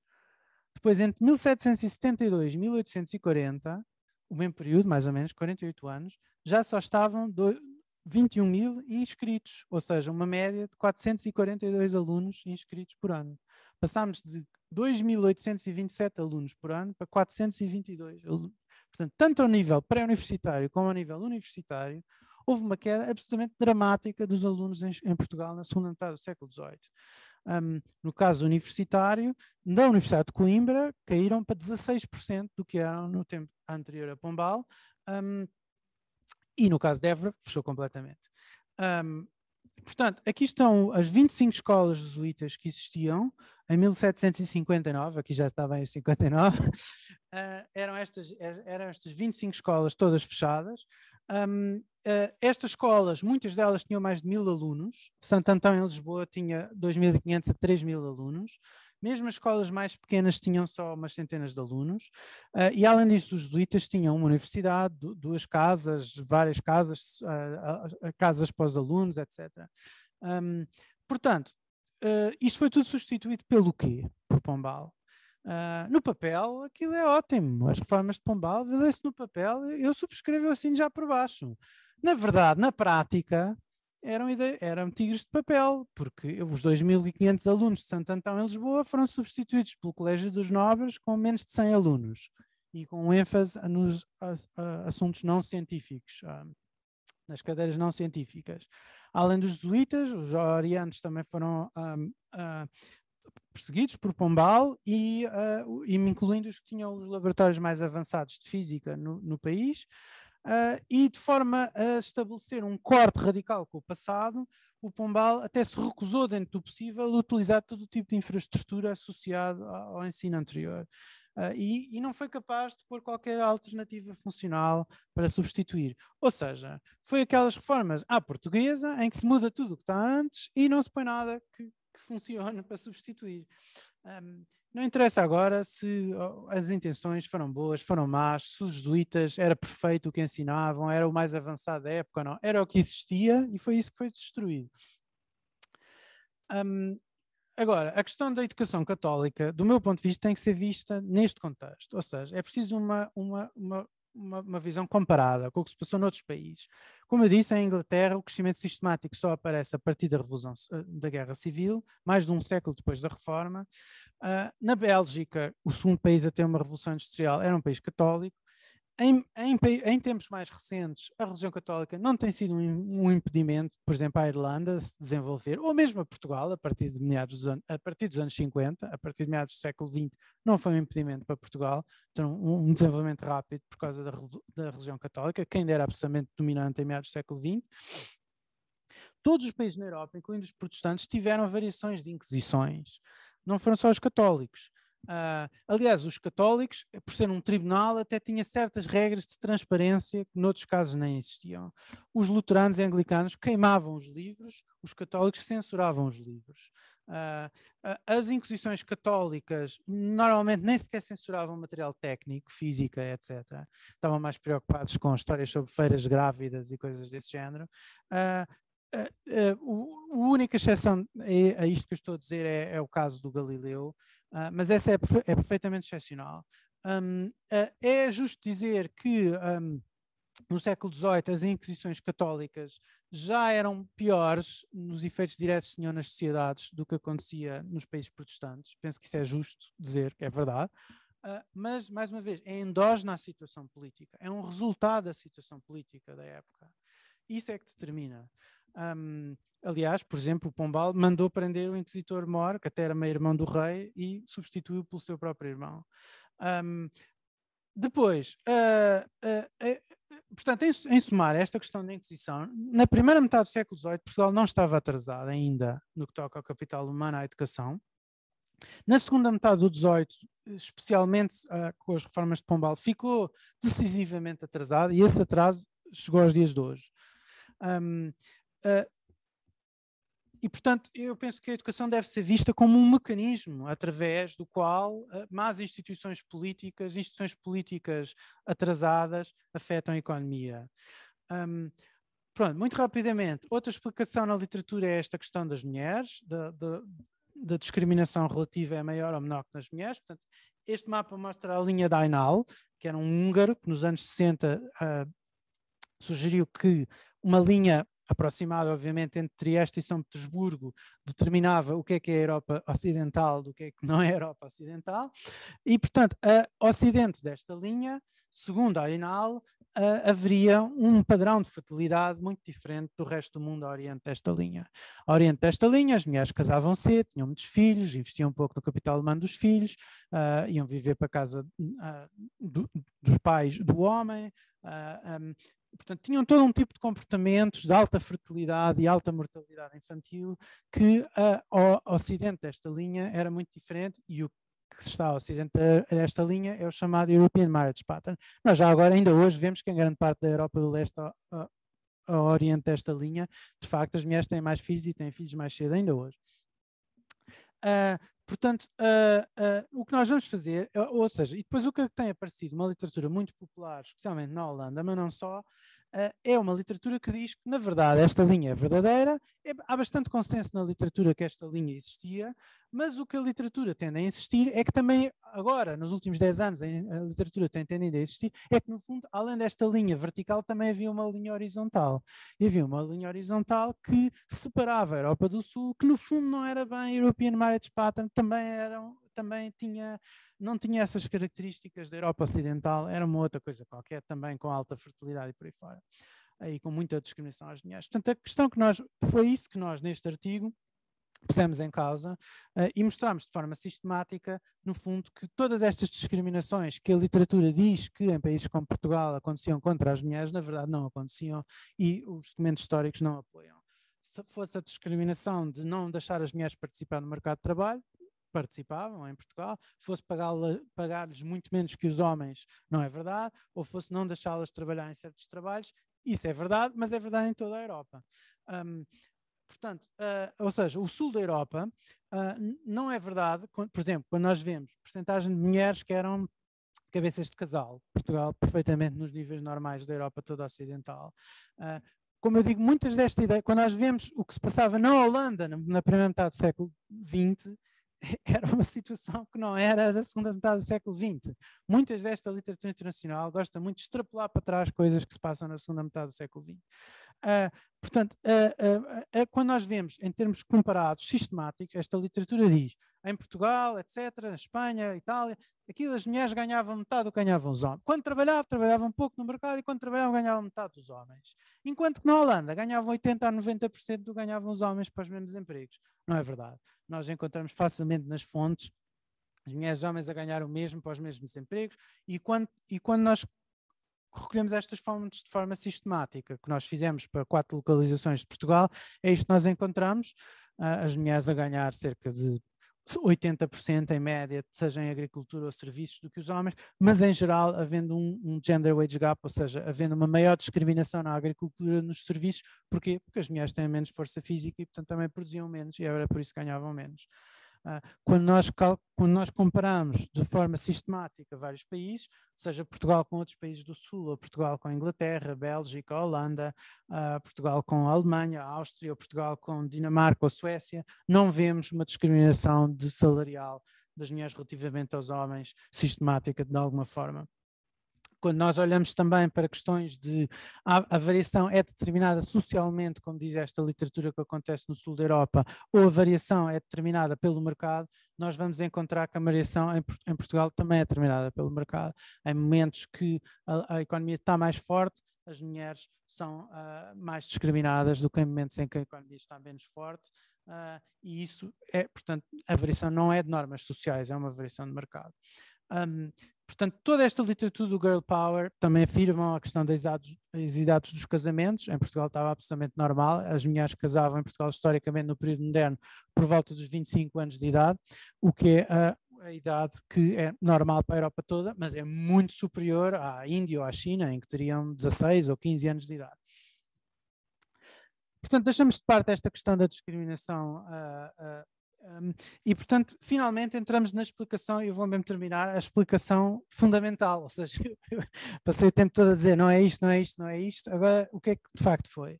Depois, entre 1772 e 1840, o mesmo período, mais ou menos, 48 anos, já só estavam 21 mil inscritos, ou seja, uma média de 442 alunos inscritos por ano. Passámos de 2.827 alunos por ano para 422 Portanto, tanto ao nível pré-universitário como ao nível universitário, houve uma queda absolutamente dramática dos alunos em, em Portugal na segunda metade do século XVIII. Um, no caso universitário, na Universidade de Coimbra, caíram para 16% do que eram no tempo anterior a Pombal, um, e no caso de Évora, fechou completamente. Um, Portanto, aqui estão as 25 escolas jesuítas que existiam em 1759, aqui já estava em 59, uh, eram, estas, eh, eram estas 25 escolas todas fechadas. Um, uh, eh, estas escolas, muitas delas tinham mais de mil alunos, Santo Antão em Lisboa tinha 2.500 a 3.000 alunos, mesmo as escolas mais pequenas tinham só umas centenas de alunos, uh, e além disso, os jesuítas tinham uma universidade, duas casas, várias casas, uh, casas para os alunos, etc. Um, portanto, uh, isto foi tudo substituído pelo quê? Por Pombal. Uh, no papel, aquilo é ótimo. As reformas de Pombal, vê-se no papel, eu subscrevo assim já por baixo. Na verdade, na prática, eram, eram tigres de papel, porque os 2.500 alunos de Santo Antão em Lisboa foram substituídos pelo Colégio dos Nobres com menos de 100 alunos e com ênfase nos assuntos não científicos, ah, nas cadeiras não científicas. Além dos jesuítas, os orientes também foram um, uh, ah, ah, perseguidos por Pombal e, uh, e, incluindo os que tinham os laboratórios mais avançados de física no, no país, Uh, e de forma a estabelecer um corte radical com o passado, o Pombal até se recusou, dentro do possível, a utilizar todo o tipo de infraestrutura associado ao, ao ensino anterior. Uh, e, e, não foi capaz de pôr qualquer alternativa funcional para substituir. Ou seja, foi aquelas reformas à portuguesa em que se muda tudo o que está antes e não se põe nada que, que funcione para substituir. Um, não interessa agora se as intenções foram boas, foram más, se os jesuítas era perfeito o que ensinavam, era o mais avançado da época ou não. Era o que existia e foi isso que foi destruído. Um, agora, a questão da educação católica, do meu ponto de vista, tem que ser vista neste contexto. Ou seja, é preciso uma, uma, uma uma, uma, visão comparada com o que se passou noutros países. Como eu disse, em Inglaterra o crescimento sistemático só aparece a partir da Revolução eh, da Guerra Civil, mais de um século depois da Reforma. Uh, na Bélgica, o segundo país a ter uma revolução industrial, era um país católico. Em, em, em, tempos mais recentes, a religião católica não tem sido um, um, impedimento, por exemplo, à Irlanda se desenvolver, ou mesmo a Portugal, a partir, de meados dos a partir dos anos 50, a partir de meados do século XX, não foi um impedimento para Portugal ter então, um, um desenvolvimento rápido por causa da, da religião católica, que ainda era absolutamente dominante em meados do século XX. Todos os países na Europa, incluindo os protestantes, tiveram variações de inquisições. Não foram só os católicos Uh, aliás, os católicos, eh, por ser um tribunal, até tinha certas regras de transparência que noutros casos nem existiam. Os luteranos e anglicanos queimavam os livros, os católicos censuravam os livros. Uh, as inquisições católicas normalmente nem sequer censuravam material técnico, física, etc. Estavam mais preocupados com histórias sobre feiras grávidas e coisas desse género. Uh, a única exceção a isto que eu estou a dizer é, é o caso do Galileu, Uh, mas essa é, é perfeitamente excepcional. Um, uh, ah, é justo dizer que um, no século XVIII as inquisições católicas já eram piores nos efeitos diretos que tinham nas sociedades do que acontecia nos países protestantes. Penso que isso é justo dizer, que é verdade. Uh, mas, mais uma vez, é endógena à situação política, é um resultado da situação política da época. Isso é que determina. Um, aliás, por exemplo, o Pombal mandou prender o inquisitor Mor, que até era meio-irmão do rei, e substituiu pelo seu próprio irmão. Um, depois, uh, uh, uh, portanto, em, em esta questão da Inquisição, na primeira metade do século XVIII, Portugal não estava atrasado ainda no que toca ao capital humano à educação. Na segunda metade do XVIII, especialmente ah, com as reformas de Pombal, ficou decisivamente atrasado e esse atraso chegou aos dias de hoje. Um, Uh, e, portanto, eu penso que a educação deve ser vista como um mecanismo através do qual uh, más instituições políticas, instituições políticas atrasadas, afetam a economia. Um, pronto, muito rapidamente, outra explicação na literatura é esta questão das mulheres, da, da, da discriminação relativa é maior ou menor que nas mulheres. Portanto, este mapa mostra a linha da Ainal, que era um húngaro que nos anos 60 uh, ah, sugeriu que uma linha aproximado obviamente entre Trieste e São Petersburgo, determinava o que é que é a Europa Ocidental do que é que não é a Europa Ocidental, e portanto, a ocidente desta linha, segundo a Arenal, haveria um padrão de fertilidade muito diferente do resto do mundo a oriente desta linha. A oriente desta linha, as mulheres casavam cedo, tinham muitos filhos, investiam um pouco no capital humano dos filhos, uh, iam viver para a casa uh, do, dos pais do homem, Uh, ah, um, portanto, tinham todo um tipo de comportamentos de alta fertilidade e alta mortalidade infantil que a, ao ocidente desta linha era muito diferente e o que está ao ocidente desta linha é o chamado European Marriage Pattern. Nós já agora, ainda hoje, vemos que em grande parte da Europa do Leste ao, ao Oriente desta linha, de facto, as mulheres têm mais filhos e têm filhos mais cedo ainda hoje. Uh, Portanto, uh, uh, o que nós vamos fazer, ah, ou seja, e depois o é que tem aparecido, uma literatura muito popular, especialmente na Holanda, mas não só, ah, é uma literatura que diz que, na verdade, esta linha é verdadeira, é, há bastante consenso na literatura que esta linha existia, mas o que a literatura tende a insistir é que também, agora, nos últimos 10 anos, a literatura tem tendido a existir, é que, no fundo, além desta linha vertical, também havia uma linha horizontal. E havia uma linha horizontal que separava a Europa do Sul, que, no fundo, não era bem European Marriage Pattern, também eram também tinha, não tinha essas características da Europa Ocidental, era uma outra coisa qualquer, também com alta fertilidade e por aí fora, e com muita discriminação às mulheres. Portanto, a questão que nós, foi isso que nós, neste artigo, pusemos em causa uh, e mostramos de forma sistemática, no fundo, que todas estas discriminações que a literatura diz que em países como Portugal aconteciam contra as mulheres, na verdade não aconteciam e os documentos históricos não apoiam. Se fosse a discriminação de não deixar as mulheres participar no mercado de trabalho, participavam em Portugal, fosse pagar-lhes muito menos que os homens, não é verdade, ou fosse não deixá-las trabalhar em certos trabalhos, isso é verdade, mas é verdade em toda a Europa. Um, portanto, uh, ou seja, o sul da Europa uh, não é verdade, por exemplo, quando nós vemos porcentagem de mulheres que eram cabeças de casal, Portugal perfeitamente nos níveis normais da Europa toda ocidental. Uh, como eu digo, muitas desta ideia, quando nós vemos o que se passava na Holanda na, na primeira metade do século XX, era uma situação que não era da segunda metade do século XX. Muitas desta literatura internacional gosta muito de extrapolar para trás coisas que se passam na segunda metade do século XX. Uh, ah, portanto, uh, uh, quando nós vemos, em termos comparados, sistemáticos, esta literatura diz em Portugal, etc., Espanha, Itália, aquilo as mulheres ganhavam metade do que ganhavam os homens. Quando trabalhavam, trabalhavam pouco no mercado e quando trabalhavam, ganhavam metade dos homens. Enquanto que na Holanda ganhavam 80% a 90% do que ganhavam os homens para os mesmos empregos. Não é verdade. Nós encontramos facilmente nas fontes as mulheres e os homens a ganhar o mesmo para os mesmos empregos, e quando, e quando nós recolhemos estas fontes de forma sistemática, que nós fizemos para quatro localizações de Portugal, é isto que nós encontramos, ah, as mulheres a ganhar cerca de 80% em média, seja em agricultura ou serviços, do que os homens, mas em geral havendo um, um, gender wage gap, ou seja, havendo uma maior discriminação na agricultura, nos serviços, porquê? Porque as mulheres têm menos força física e, portanto, também produziam menos e era por isso que ganhavam menos. Ah, quando nós, quando nós comparamos de forma sistemática vários países, seja Portugal com outros países do Sul, ou Portugal com a Inglaterra, Bélgica, Holanda, ah, Portugal com a Alemanha, a Áustria, ou Portugal com Dinamarca ou Suécia, não vemos uma discriminação de salarial das mulheres relativamente aos homens sistemática de alguma forma quando nós olhamos também para questões de a, a, variação é determinada socialmente, como diz esta literatura que acontece no sul da Europa, ou a variação é determinada pelo mercado, nós vamos encontrar que a variação em, em Portugal também é determinada pelo mercado. Em momentos que a, a economia está mais forte, as mulheres são uh, mais discriminadas do que em momentos em que a economia está menos forte. Uh, e isso é, portanto, a variação não é de normas sociais, é uma variação de mercado. Um, portanto, toda esta literatura do girl power também afirma a questão das idades, dos casamentos. Em Portugal estava absolutamente normal. As mulheres casavam em Portugal historicamente no período moderno por volta dos 25 anos de idade, o que é a, a idade que é normal para a Europa toda, mas é muito superior à Índia ou à China, em que teriam 16 ou 15 anos de idade. Portanto, deixamos de parte esta questão da discriminação uh, uh, um, e, portanto, finalmente entramos na explicação, e eu vou mesmo terminar, a explicação fundamental, ou seja, passei o tempo todo a dizer não é isto, não é isto, não é isto, agora o que é que de facto foi?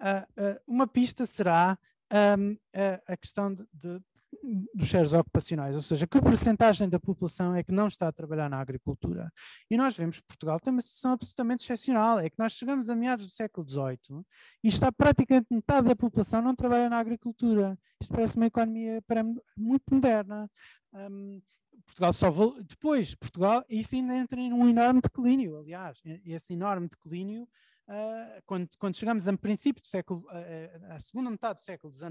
Uh, uh, uma pista será um, a, a questão de, de, dos seres ocupacionais, ou seja, que porcentagem da população é que não está a trabalhar na agricultura. E nós vemos que Portugal tem uma situação absolutamente excepcional, é que nós chegamos a meados do século XVIII e está praticamente metade da população não trabalha na agricultura. Isto parece uma economia muito moderna. Um, Portugal só depois Portugal isso ainda entra em um enorme declínio aliás esse enorme declínio uh, quando, quando chegamos a princípio do século uh, ah, a eh, segunda metade do século XIX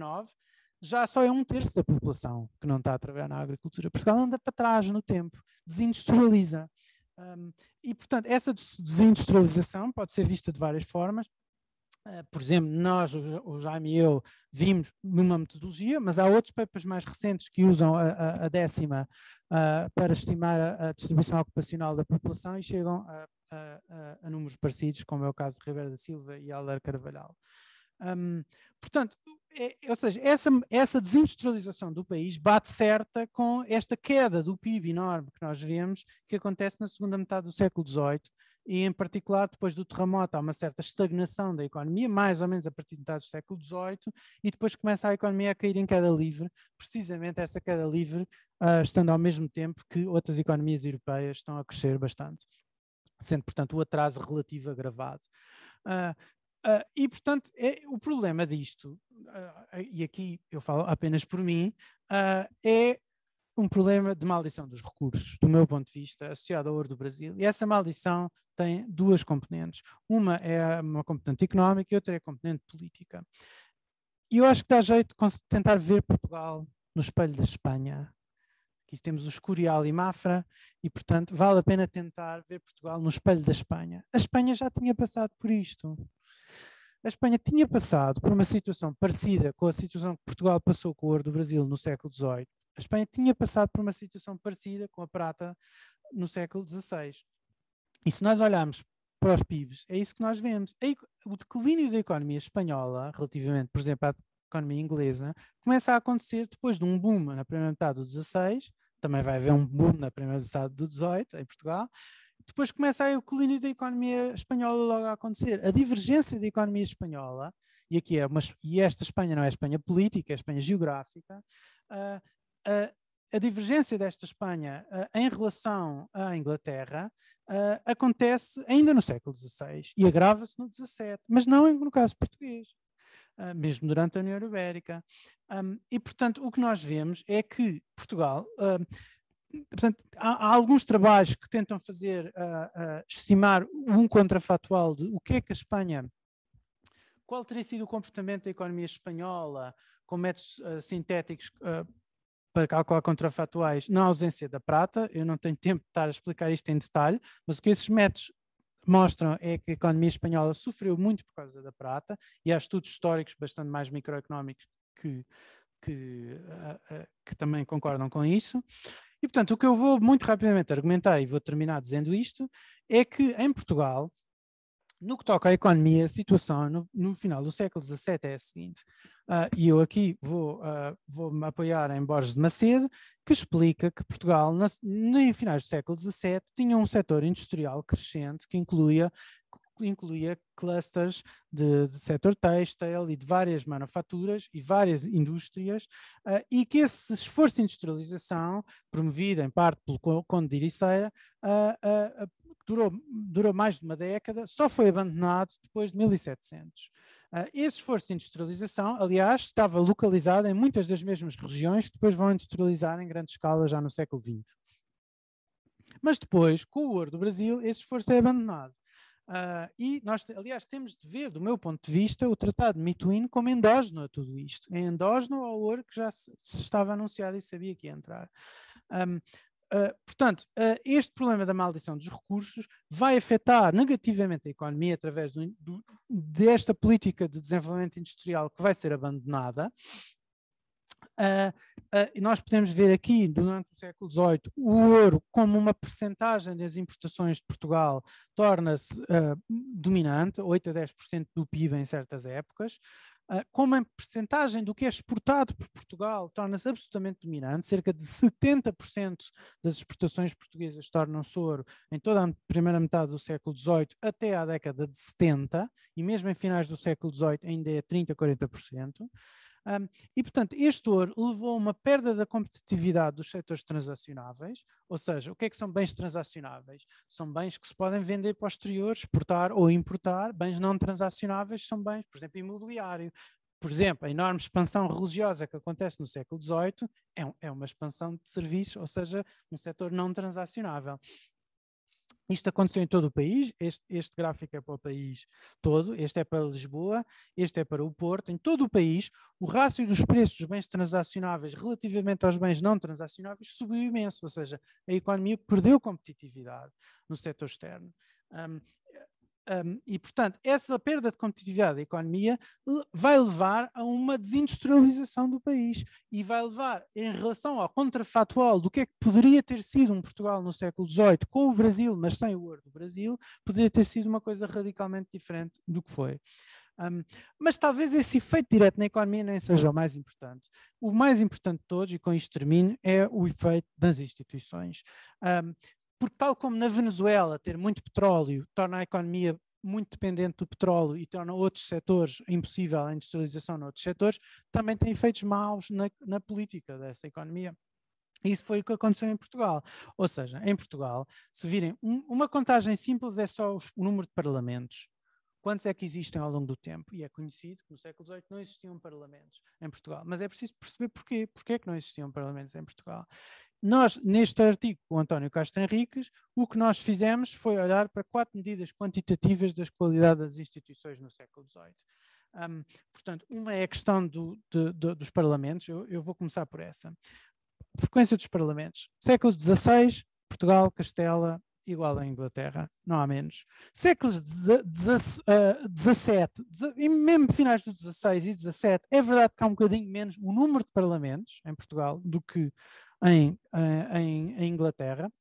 já só é um terço da população que não está a trabalhar na agricultura. Portugal anda para trás no tempo, desindustrializa. Um, e, portanto, essa desindustrialização pode ser vista de várias formas. Uh, por exemplo, nós, o Jaime e eu, vimos numa metodologia, mas há outros papers mais recentes que usam a, a, a décima uh, para estimar a, a, distribuição ocupacional da população e chegam a, números parecidos, como é o caso de Ribeiro da Silva e Alder Carvalhal. Um, portanto, é, é, ou seja, essa, essa desindustrialização do país bate certa com esta queda do PIB enorme que nós vemos, que acontece na segunda metade do século XVIII, e em particular depois do terremoto há uma certa estagnação da economia, mais ou menos a partir de metade do século XVIII, e depois começa a economia a cair em queda livre, precisamente essa queda livre, uh, estando ao mesmo tempo que outras economias europeias estão a crescer bastante, sendo portanto o atraso relativo agravado. Uh, Uh, e, portanto, é, o problema disto, uh, e aqui eu falo apenas por mim, uh, é um problema de maldição dos recursos, do meu ponto de vista, associado ao ouro do Brasil. E essa maldição tem duas componentes. Uma é uma componente económica e outra é a componente política. E eu acho que dá jeito de tentar ver Portugal no espelho da Espanha. Aqui temos o Escorial e Mafra, e portanto vale a pena tentar ver Portugal no espelho da Espanha. A Espanha já tinha passado por isto a Espanha tinha passado por uma situação parecida com a situação que Portugal passou com o ouro do Brasil no século XVIII. A Espanha tinha passado por uma situação parecida com a prata no século XVI. E se nós olharmos para os PIBs, é isso que nós vemos. O declínio da economia espanhola, relativamente, por exemplo, à economia inglesa, começa a acontecer depois de um boom na primeira metade do XVI. também vai haver um boom na primeira metade do XVIII em Portugal, depois começa aí o colínio da economia espanhola logo a acontecer. A divergência da economia espanhola, e aqui é uma, e esta Espanha não é a Espanha política, é a Espanha geográfica, uh, uh, a divergência desta Espanha uh, em relação à Inglaterra acontece ainda no século XVI e agrava-se no XVII, mas não no caso português. Uh, mesmo durante a União Ibérica. Um, e, portanto, o que nós vemos é que Portugal, uh, portanto, há, há, alguns trabalhos que tentam fazer, uh, uh, estimar um contrafactual de o que é que a Espanha, qual teria sido o comportamento da economia espanhola com métodos uh, sintéticos para calcular contrafactuais na ausência da prata. Eu não tenho tempo de estar a explicar isto em detalhe, mas o que esses métodos mostram é que a economia espanhola sofreu muito por causa da prata e há estudos históricos bastante mais microeconómicos que que, que, também concordam com isso. E, portanto, o que eu vou muito rapidamente argumentar, e vou terminar dizendo isto, é que em Portugal, no que toca à economia, a situação no, no final do século XVII é a seguinte, uh, e eu aqui vou, uh, ah, vou me apoiar em Borges de Macedo, que explica que Portugal, na, em finais do século XVII, tinha um setor industrial crescente que incluía incluía clusters de, de setor têxtil e de várias manufaturas e várias indústrias, uh, e que esse esforço de industrialização, promovido em parte pelo Conde de Ericeira, uh, durou, durou mais de uma década, só foi abandonado depois de 1700. Uh, esse esforço de industrialização, aliás, estava localizado em muitas das mesmas regiões que depois vão industrializar em grande escala já no século XX. Mas depois, com o ouro do Brasil, esse esforço é abandonado. Uh, e nós, aliás, temos de ver, do meu ponto de vista, o Tratado de Mituíno como endógeno a tudo isto. É endógeno ao ouro que já se, se estava anunciado e sabia que ia entrar. Um, Uh, ah, portanto, uh, este problema da maldição dos recursos vai afetar negativamente a economia através do, do, desta política de desenvolvimento industrial que vai ser abandonada ah, ah, nós podemos ver aqui, durante o século XVIII, o ouro, como uma percentagem das importações de Portugal, torna-se ah, dominante, 8 a 10% do PIB em certas épocas, como a percentagem do que é exportado por Portugal torna-se absolutamente dominante, cerca de 70% das exportações portuguesas tornam-se ouro em toda a primeira metade do século XVIII até à década de 70, e mesmo em finais do século XVIII ainda é 30%, 40%. Um, e, portanto, este ouro levou a uma perda da competitividade dos setores transacionáveis, ou seja, o que é que são bens transacionáveis? São bens que se podem vender para o exterior, exportar ou importar, bens não transacionáveis são bens, por exemplo, imobiliário. Por exemplo, a enorme expansão religiosa que acontece no século XVIII é, um, é uma expansão de serviços, ou seja, um setor não transacionável. Isto aconteceu em todo o país, este, este, gráfico é para o país todo, este é para Lisboa, este é para o Porto, em todo o país, o rácio dos preços dos bens transacionáveis relativamente aos bens não transacionáveis subiu imenso, ou seja, a economia perdeu competitividade no setor externo. Um, um, e, portanto, essa perda de competitividade da economia vai levar a uma desindustrialização do país e vai levar, em relação ao contrafactual do que é que poderia ter sido um Portugal no século XVIII com o Brasil, mas sem o ouro do Brasil, poderia ter sido uma coisa radicalmente diferente do que foi. Um, mas talvez esse efeito direto na economia nem seja o mais importante. O mais importante de todos, e com isto termino, é o efeito das instituições. Um, porque tal como na Venezuela ter muito petróleo torna a economia muito dependente do petróleo e torna outros setores impossível a industrialização noutros setores, também tem efeitos maus na, na política dessa economia. Isso foi o que aconteceu em Portugal. Ou seja, em Portugal, se virem, um, uma contagem simples é só os, o número de parlamentos. Quantos é que existem ao longo do tempo? E é conhecido que no século XVIII não existiam parlamentos em Portugal. Mas é preciso perceber porquê. Porquê é que não existiam parlamentos em Portugal? Nós, neste artigo com o António Castro Henriques, o que nós fizemos foi olhar para quatro medidas quantitativas das qualidades das instituições no século XVIII. Um, portanto, uma é a questão do, de, de, dos parlamentos, eu, eu, vou começar por essa. Frequência dos parlamentos. Séculos XVI, Portugal, Castela, igual à Inglaterra, não há menos. Séculos XVII, ah, e mesmo finais do XVI e XVII, é verdade que há um bocadinho menos o número de parlamentos em Portugal do que em, eh, em, em Inglaterra.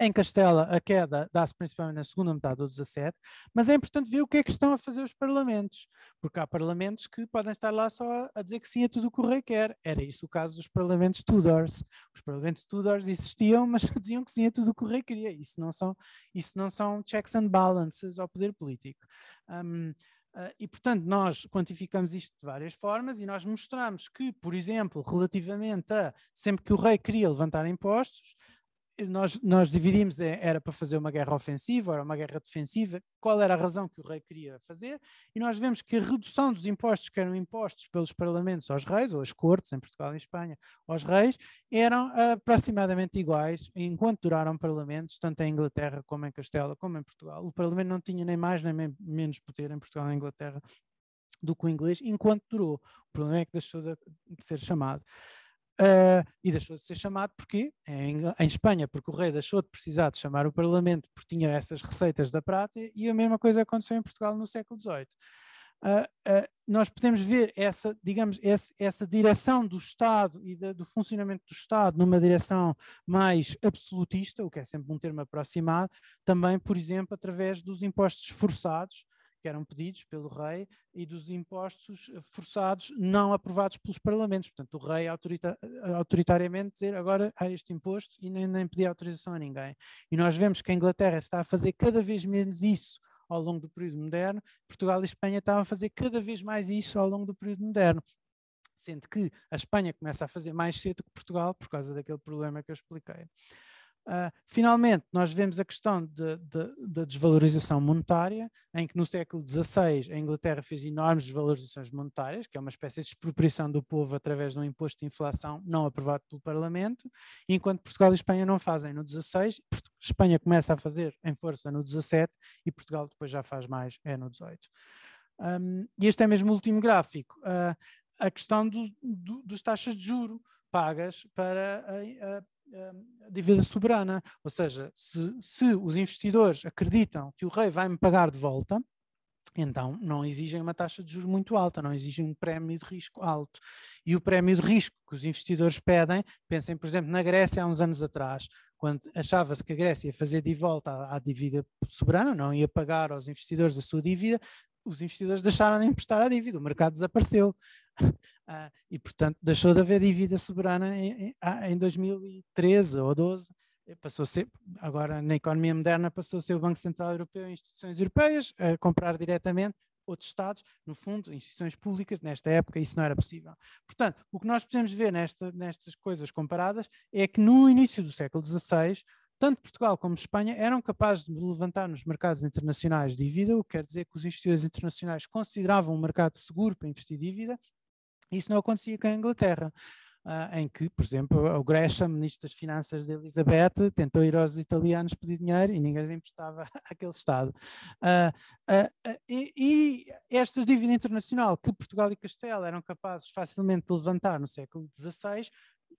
Em Castela, a queda dá-se principalmente na segunda metade do 17, mas é importante ver o que é que estão a fazer os parlamentos, porque há parlamentos que podem estar lá só a dizer que sim a tudo o que o rei quer. Era isso o caso dos parlamentos Tudors. Os parlamentos Tudors existiam, mas diziam que sim a tudo o que o rei queria. Isso não são, isso não são checks and balances ao poder político. Um, Uh, e, portanto, nós quantificamos isto de várias formas e nós mostramos que, por exemplo, relativamente a sempre que o rei queria levantar impostos, eh, nós, nós dividimos, eh, era para fazer uma guerra ofensiva, era uma guerra defensiva, qual era a razão que o rei queria fazer, e nós vemos que a redução dos impostos que eram impostos pelos parlamentos aos reis, ou as cortes, em Portugal e Espanha, aos reis, eram eh, aproximadamente iguais enquanto duraram parlamentos, tanto em Inglaterra como em Castela, como em Portugal. O parlamento não tinha nem mais nem menos poder em Portugal e Inglaterra do que o inglês, enquanto durou. O problema é que deixou de ser chamado. Uh, e deixou de ser chamado porquê? Em, em, Espanha, porque o rei deixou de precisar de chamar o Parlamento porque tinha essas receitas da prata e a mesma coisa aconteceu em Portugal no século XVIII. Uh, uh, nós podemos ver essa, digamos, essa, essa direção do Estado e da, do funcionamento do Estado numa direção mais absolutista, o que é sempre um termo aproximado, também, por exemplo, através dos impostos forçados, que eram pedidos pelo rei, e dos impostos forçados não aprovados pelos parlamentos. Portanto, o rei autorita autoritariamente dizer agora há este imposto e nem, nem pedir autorização a ninguém. E nós vemos que a Inglaterra está a fazer cada vez menos isso ao longo do período moderno, Portugal e Espanha estavam a fazer cada vez mais isso ao longo do período moderno sendo que a Espanha começa a fazer mais cedo que Portugal por causa daquele problema que eu expliquei. Uh, finalmente, nós vemos a questão de, de, da desvalorização monetária, em que no século XVI a Inglaterra fez enormes desvalorizações monetárias, que é uma espécie de expropriação do povo através de um imposto de inflação não aprovado pelo Parlamento, enquanto Portugal e Espanha não fazem no XVI, Espanha começa a fazer em força no XVII e Portugal depois já faz mais, é no XVIII. Um, e este é mesmo o último gráfico, uh, a questão do, do, dos taxas de juro pagas para, Hum, dívida soberana. Ou seja, se, se os investidores acreditam que o rei vai me pagar de volta, então não exigem uma taxa de juros muito alta, não exigem um prémio de risco alto. E o prémio de risco que os investidores pedem, pensem, por exemplo, na Grécia há uns anos atrás, quando achava-se que a Grécia ia fazer de volta à, à dívida soberana, não ia pagar aos investidores a sua dívida, os investidores deixaram de emprestar a dívida, o mercado desapareceu. Ah, e, portanto, deixou de haver dívida soberana em, em 2013 ah, ou 12 eh, passou a ser, agora na economia moderna, passou a ser o Banco Central Europeu e instituições europeias a comprar diretamente outros Estados, no fundo, instituições públicas, nesta época isso não era possível. Portanto, o que nós podemos ver nesta, nestas coisas comparadas é que no início do século XVI, tanto Portugal como Espanha eram capazes de levantar nos mercados internacionais dívida, o que quer dizer que os instituições internacionais consideravam um mercado seguro para investir dívida isso não acontecia com a Inglaterra. Uh, em que, por exemplo, o Gresham, ministro das Finanças de Elizabeth, tentou ir aos italianos pedir dinheiro e ninguém emprestava àquele Estado. Uh, uh, e, e esta dívida internacional que Portugal e Castela eram capazes facilmente de levantar no século XVI,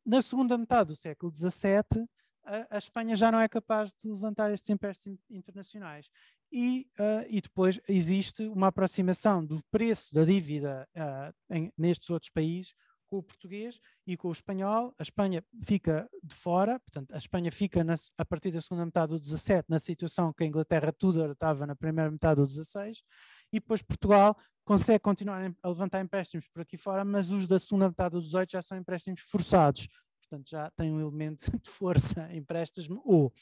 na segunda metade do século XVII, a, a Espanha já não é capaz de levantar estes empréstimos internacionais e, uh, e depois existe uma aproximação do preço da dívida uh, em, nestes outros países com o português e com o espanhol. A Espanha fica de fora, portanto, a Espanha fica na, a partir da segunda metade do 17 na situação que a Inglaterra Tudor estava na primeira metade do 16 e depois Portugal consegue continuar a levantar empréstimos por aqui fora, mas os da segunda metade do 18 já são empréstimos forçados, portanto já tem um elemento de força, empréstimos ou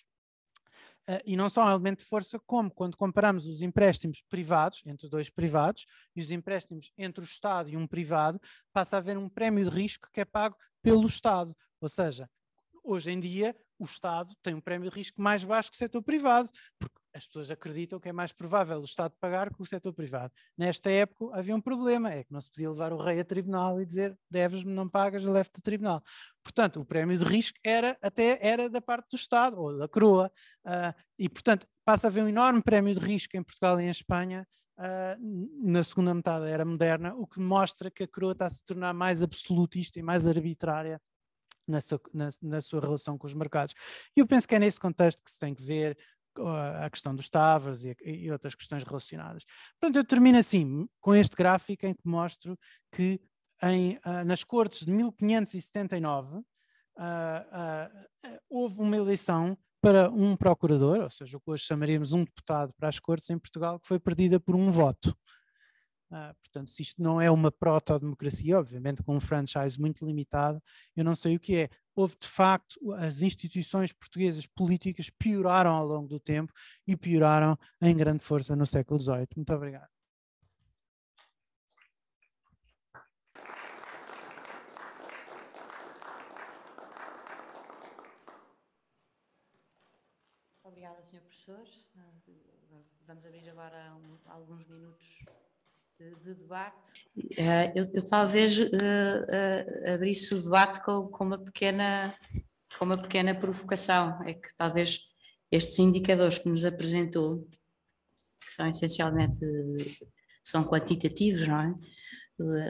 ah, e não só um elemento de força, como quando comparamos os empréstimos privados, entre dois privados, e os empréstimos entre o Estado e um privado, passa a haver um prémio de risco que é pago pelo Estado. Ou seja, hoje em dia, o Estado tem um prémio de risco mais baixo que o setor privado, porque as pessoas acreditam que é mais provável o Estado pagar que o setor privado. Nesta época havia um problema, é que não se podia levar o rei a tribunal e dizer deves-me, não pagas, leve te a tribunal. Portanto, o prémio de risco era até era da parte do Estado ou da coroa uh, e, portanto, passa a haver um enorme prémio de risco em Portugal e em Espanha uh, na segunda metade da era moderna, o que mostra que a coroa está a se tornar mais absolutista e mais arbitrária na sua, na, na sua, relação com os mercados. E eu penso que é nesse contexto que se tem que ver a questão dos Tavas e, e, outras questões relacionadas. Portanto, eu termino assim, com este gráfico em que mostro que em, uh, nas cortes de 1579 uh, uh, houve uma eleição para um procurador, ou seja, o que hoje chamaríamos um deputado para as cortes em Portugal, que foi perdida por um voto. Ah, portanto, se isto não é uma proto-democracia, obviamente com um franchise muito limitado, eu não sei o que é. Houve, de facto, as instituições portuguesas políticas pioraram ao longo do tempo e pioraram em grande força no século XVIII. Muito obrigado. Obrigada, Sr. Professor. Ah, vamos abrir agora alguns minutos de debate, eh, eu, eu talvez uh, uh, abrisse o debate com, com, uma pequena, com uma pequena provocação. É que talvez estes indicadores que nos apresentou, que são essencialmente são quantitativos, não é?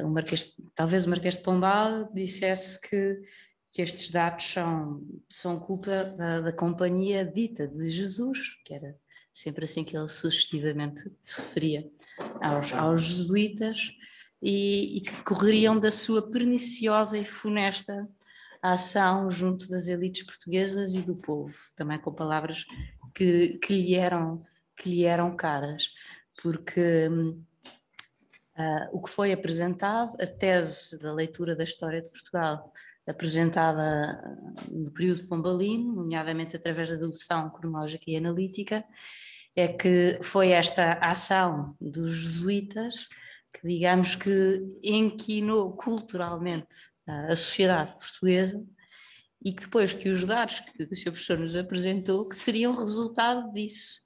O Marquês, talvez o Marquês de Pombal dissesse que, que estes dados são, são culpa da, da companhia dita de Jesus, que era sempre assim que ele sucessivamente se referia aos, aos jesuítas, e, e, que correriam da sua perniciosa e funesta ação junto das elites portuguesas e do povo, também com palavras que, que, lhe, eram, que lhe eram caras, porque uh, o que foi apresentado, a tese da leitura da história de Portugal apresentada no período pombalino, nomeadamente através da dedução cronológica e analítica, é que foi esta ação dos jesuítas que, digamos que, inquinou culturalmente a sociedade portuguesa e que depois que os dados que o Sr. Professor nos apresentou que seriam resultado disso.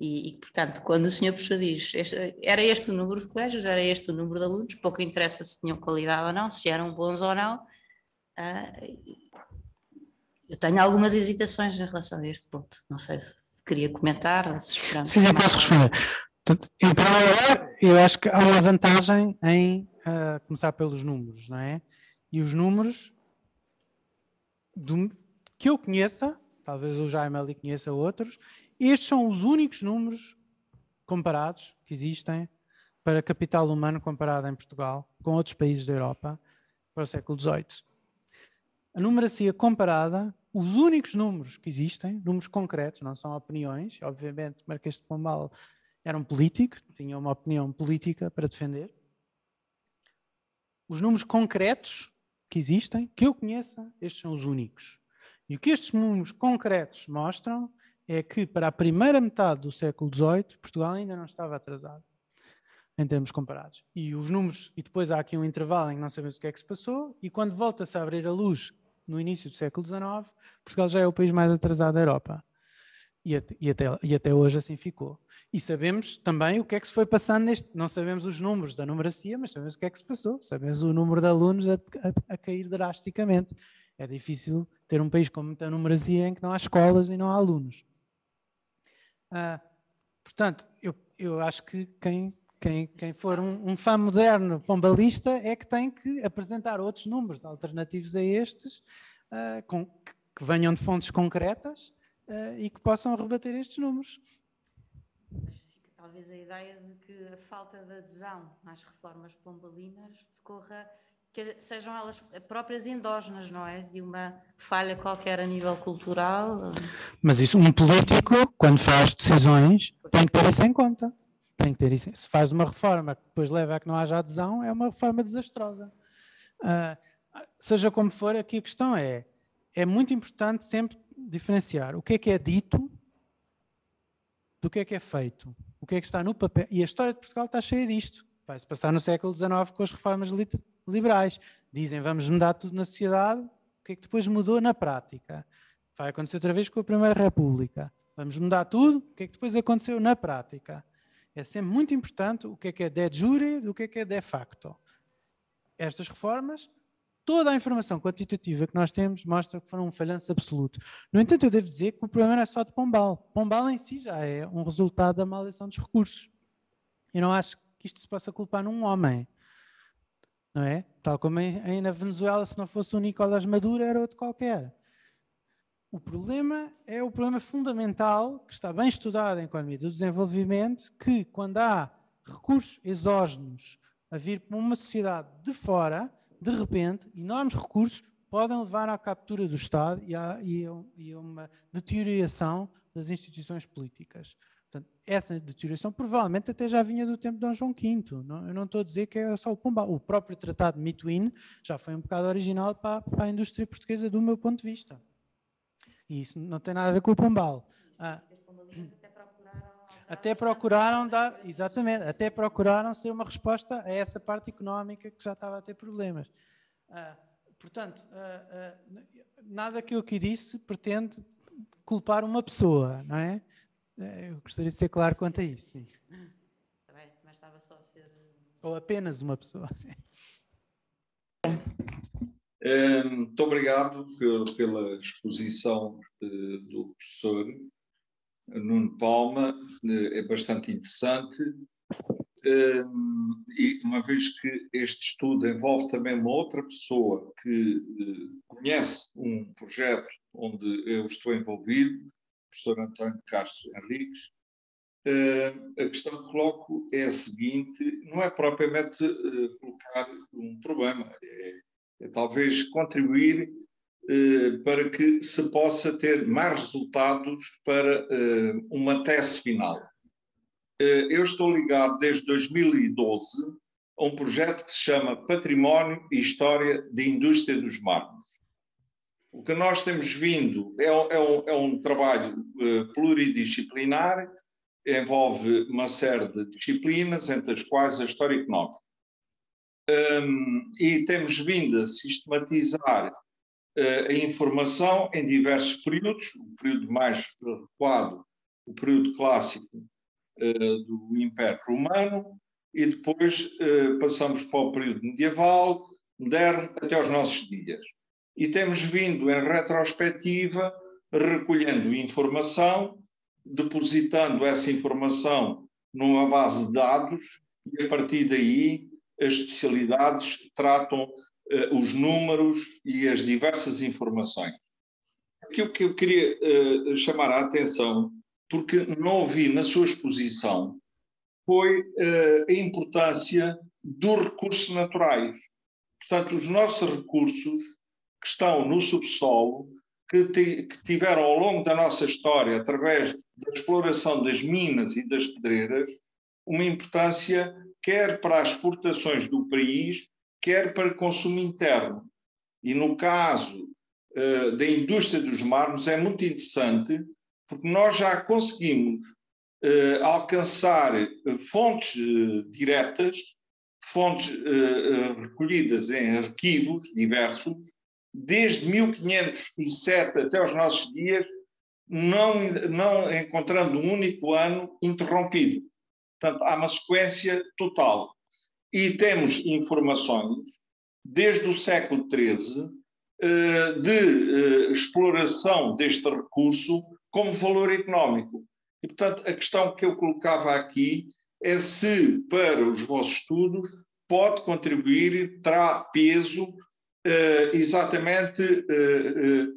E, e, portanto, quando o Sr. Professor diz este, era este o número de colégios, era este o número de alunos, pouco interessa se tinham qualidade ou não, se eram bons ou não, ah, eu tenho algumas hesitações em relação a este ponto. Não sei se queria comentar ou se esperamos. Sim, eu posso responder. Em primeiro eu acho que há uma vantagem em uh, começar pelos números, não é? E os números do, que eu conheça, talvez o Jaime ali conheça outros, estes são os únicos números comparados que existem para capital humano comparado em Portugal com outros países da Europa para o século XVIII a numeracia comparada, os únicos números que existem, números concretos, não são opiniões, obviamente Marquês de Pombal era um político, tinha uma opinião política para defender. Os números concretos que existem, que eu conheça, estes são os únicos. E o que estes números concretos mostram é que para a primeira metade do século XVIII, Portugal ainda não estava atrasado em termos comparados. E os números, e depois há aqui um intervalo em que não sabemos o que é que se passou, e quando volta-se a abrir a luz no início do século XIX, Portugal já é o país mais atrasado da Europa. E até, e, até, e até, hoje assim ficou. E sabemos também o que é que se foi passando neste. Não sabemos os números da numeracia, mas sabemos o que é que se passou. Sabemos o número de alunos a, a, a cair drasticamente. É difícil ter um país com muita numeracia em que não há escolas e não há alunos. Ah, portanto, eu, eu acho que quem quem, quem for um, um fã moderno pombalista é que tem que apresentar outros números alternativos a estes, uh, com, que, que, venham de fontes concretas uh, e que possam rebater estes números. Mas fica talvez a ideia de que a falta de adesão às reformas pombalinas decorra, que sejam elas próprias endógenas, não é? De uma falha qualquer a nível cultural. Mas isso, um político, quando faz decisões, tem que ter isso em conta. Tem que ter isso. Se faz uma reforma que depois leva a que não haja adesão, é uma reforma desastrosa. Uh, seja como for, aqui a questão é: é muito importante sempre diferenciar o que é que é dito do que é que é feito, o que é que está no papel. E a história de Portugal está cheia disto. Vai-se passar no século XIX com as reformas liberais. Dizem vamos mudar tudo na sociedade, o que é que depois mudou na prática? Vai acontecer outra vez com a Primeira República. Vamos mudar tudo, o que é que depois aconteceu na prática? É sempre muito importante o que é que é de jure do que é que é de facto. Estas reformas, toda a informação quantitativa que nós temos mostra que foram um falhanço absoluto. No entanto, eu devo dizer que o problema não é só de Pombal. Pombal em si já é um resultado da maldição dos recursos. Eu não acho que isto se possa culpar num homem. Não é? Tal como em, em, na Venezuela, se não fosse o Nicolás Maduro, era outro qualquer. O problema é o problema fundamental que está bem estudado em economia do desenvolvimento, que quando há recursos exógenos a vir para uma sociedade de fora, de repente, enormes recursos podem levar à captura do Estado e a, e a, e a uma deterioração das instituições políticas. Portanto, essa deterioração provavelmente até já vinha do tempo de Dom João V. Não, eu não estou a dizer que é só o Pombal. O próprio Tratado de Mituin já foi um bocado original para, para a indústria portuguesa, do meu ponto de vista. Isso não tem nada a ver com o Pombal. Ah, até procuraram dar, exatamente, até procuraram ser uma resposta a essa parte económica que já estava a ter problemas. Ah, portanto, ah, ah, nada que eu aqui disse pretende culpar uma pessoa, não é? Eh, eu gostaria de ser claro quanto a isso, sim. mas estava só a ser. Ou apenas uma pessoa. Sim muito obrigado pela exposição eh, do professor Nuno Palma, eh, é bastante interessante. e uma vez que este estudo envolve também uma outra pessoa que eh, conhece um projeto onde eu estou envolvido, o professor António Castro Henriques, a questão que coloco é a seguinte: não é propriamente colocar um problema, é talvez contribuir eh, para que se possa ter mais resultados para eh, uma tese final. Eh, eu estou ligado desde 2012 a um projeto que se chama Património e História da Indústria dos Mármores. O que nós temos vindo é, é, um, é um, trabalho pluridisciplinar, envolve uma série de disciplinas, entre as quais a história económica um, e temos vindo a sistematizar eh, a informação em diversos períodos, o período mais adequado, o período clássico eh, do Império Romano, e depois eh, passamos para o período medieval, moderno, até aos nossos dias. E temos vindo em retrospectiva, recolhendo informação, depositando essa informação numa base de dados, e a partir daí as especialidades tratam uh, os números e as diversas informações. Aqui o que eu queria uh, chamar a atenção, porque não ouvi na sua exposição, foi uh, a importância dos recursos naturais. Portanto, os nossos recursos que estão no subsolo, que, te, que tiveram ao longo da nossa história, através da exploração das minas e das pedreiras, uma importância quer para as exportações do país, quer para consumo interno. E no caso uh, da indústria dos mármores é muito interessante, porque nós já conseguimos uh, alcançar eh, fontes uh, diretas, fontes recolhidas em arquivos diversos, desde 1507 até os nossos dias, não, não encontrando um único ano interrompido. Portanto, há uma sequência total. E temos informações, desde o século XIII, eh, de eh, exploração deste recurso como valor económico. E, portanto, a questão que eu colocava aqui é se, para os vossos estudos, pode contribuir, terá peso eh, exatamente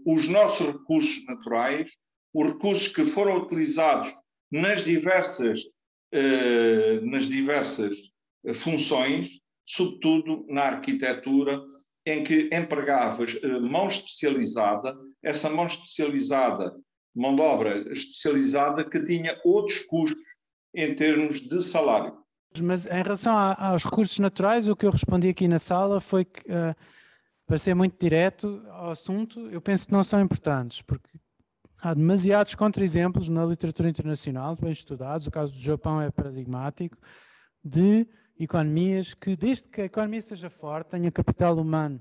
os nossos recursos naturais, os recursos que foram utilizados nas diversas eh, nas diversas funções, sobretudo na arquitetura, em que empregavas eh, mão especializada, essa mão especializada, mão de obra especializada, que tinha outros custos em termos de salário. Mas em relação a, aos recursos naturais, o que eu respondi aqui na sala foi que, uh, para ser muito direto ao assunto, eu penso que não são importantes, porque Há demasiados contra-exemplos na literatura internacional, bem estudados, o caso do Japão é paradigmático, de economias que, desde que a economia seja forte, tenha capital humano,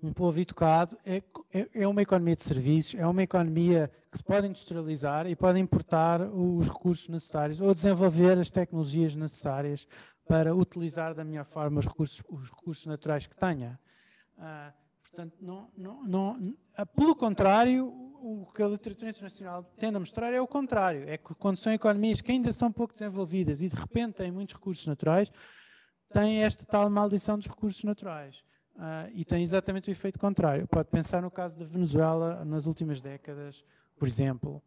um povo educado, é, é, é uma economia de serviços, é uma economia que se pode industrializar e pode importar os recursos necessários ou desenvolver as tecnologias necessárias para utilizar da melhor forma os recursos, os recursos naturais que tenha. Ah, portanto, não, não, não, pelo contrário, o que a literatura internacional tende a mostrar é o contrário, é que quando são economias que ainda são pouco desenvolvidas e de repente têm muitos recursos naturais, têm esta tal maldição dos recursos naturais. Uh, e tem exatamente o efeito contrário. Pode pensar no caso da Venezuela nas últimas décadas, por exemplo.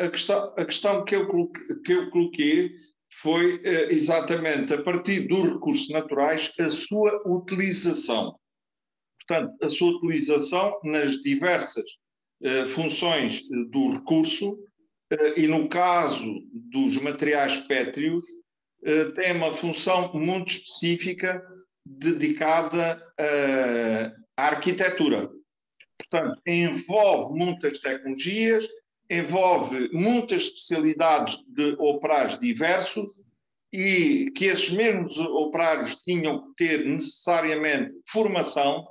A questão, a questão que, eu coloquei, que eu coloquei foi eh, exatamente a partir dos recursos naturais a sua utilização. Portanto, a sua utilização nas diversas eh, funções eh, do recurso eh, e, no caso dos materiais pétreos, tem uma função muito específica dedicada à arquitetura. Portanto, envolve muitas tecnologias, envolve muitas especialidades de operários diversos e que esses mesmos operários tinham que ter necessariamente formação,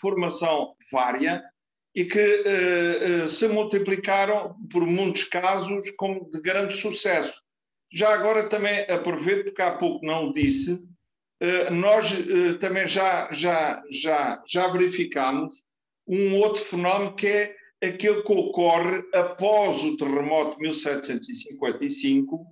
formação vária, e que eh, eh, se multiplicaram por muitos casos como de grande sucesso. Já agora também aproveito, porque há pouco não disse, eh, nós também já, já, já, já verificamos um outro fenómeno que é aquele que ocorre após o terremoto de 1755,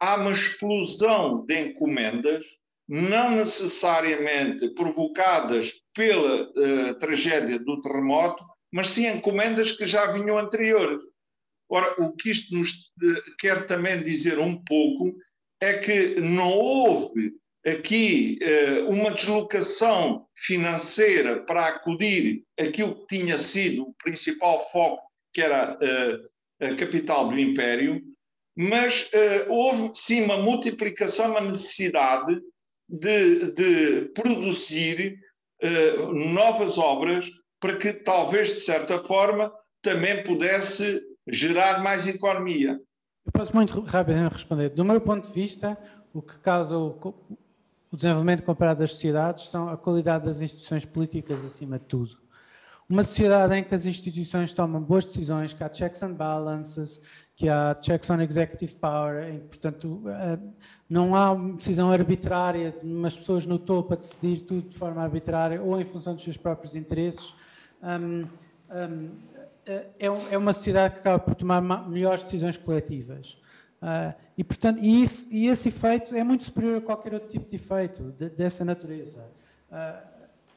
há uma explosão de encomendas, não necessariamente provocadas pela tragédia do terremoto, mas sim encomendas que já vinham anteriores. Ora, o que isto nos eh, quer também dizer um pouco é que não houve aqui eh, uma deslocação financeira para acudir aquilo que tinha sido o principal foco, que era eh, a capital do Império, mas houve sim uma multiplicação, uma necessidade de, de produzir novas obras para que talvez, de certa forma, também pudesse gerar mais economia. Eu posso muito rapidamente responder. Do meu ponto de vista, o que causa o, desenvolvimento comparado das sociedades são a qualidade das instituições políticas acima de tudo. Uma sociedade em que as instituições tomam boas decisões, que há checks and balances, que há checks on executive power, em que, portanto, eh, não há uma decisão arbitrária de umas pessoas no topo a decidir tudo de forma arbitrária ou em função dos seus próprios interesses eh, é um, um, é, é, uma sociedade que acaba por tomar melhores decisões coletivas. Uh, e, portanto, e, isso, e, esse efeito é muito superior a qualquer outro tipo de efeito de, dessa natureza. Uh,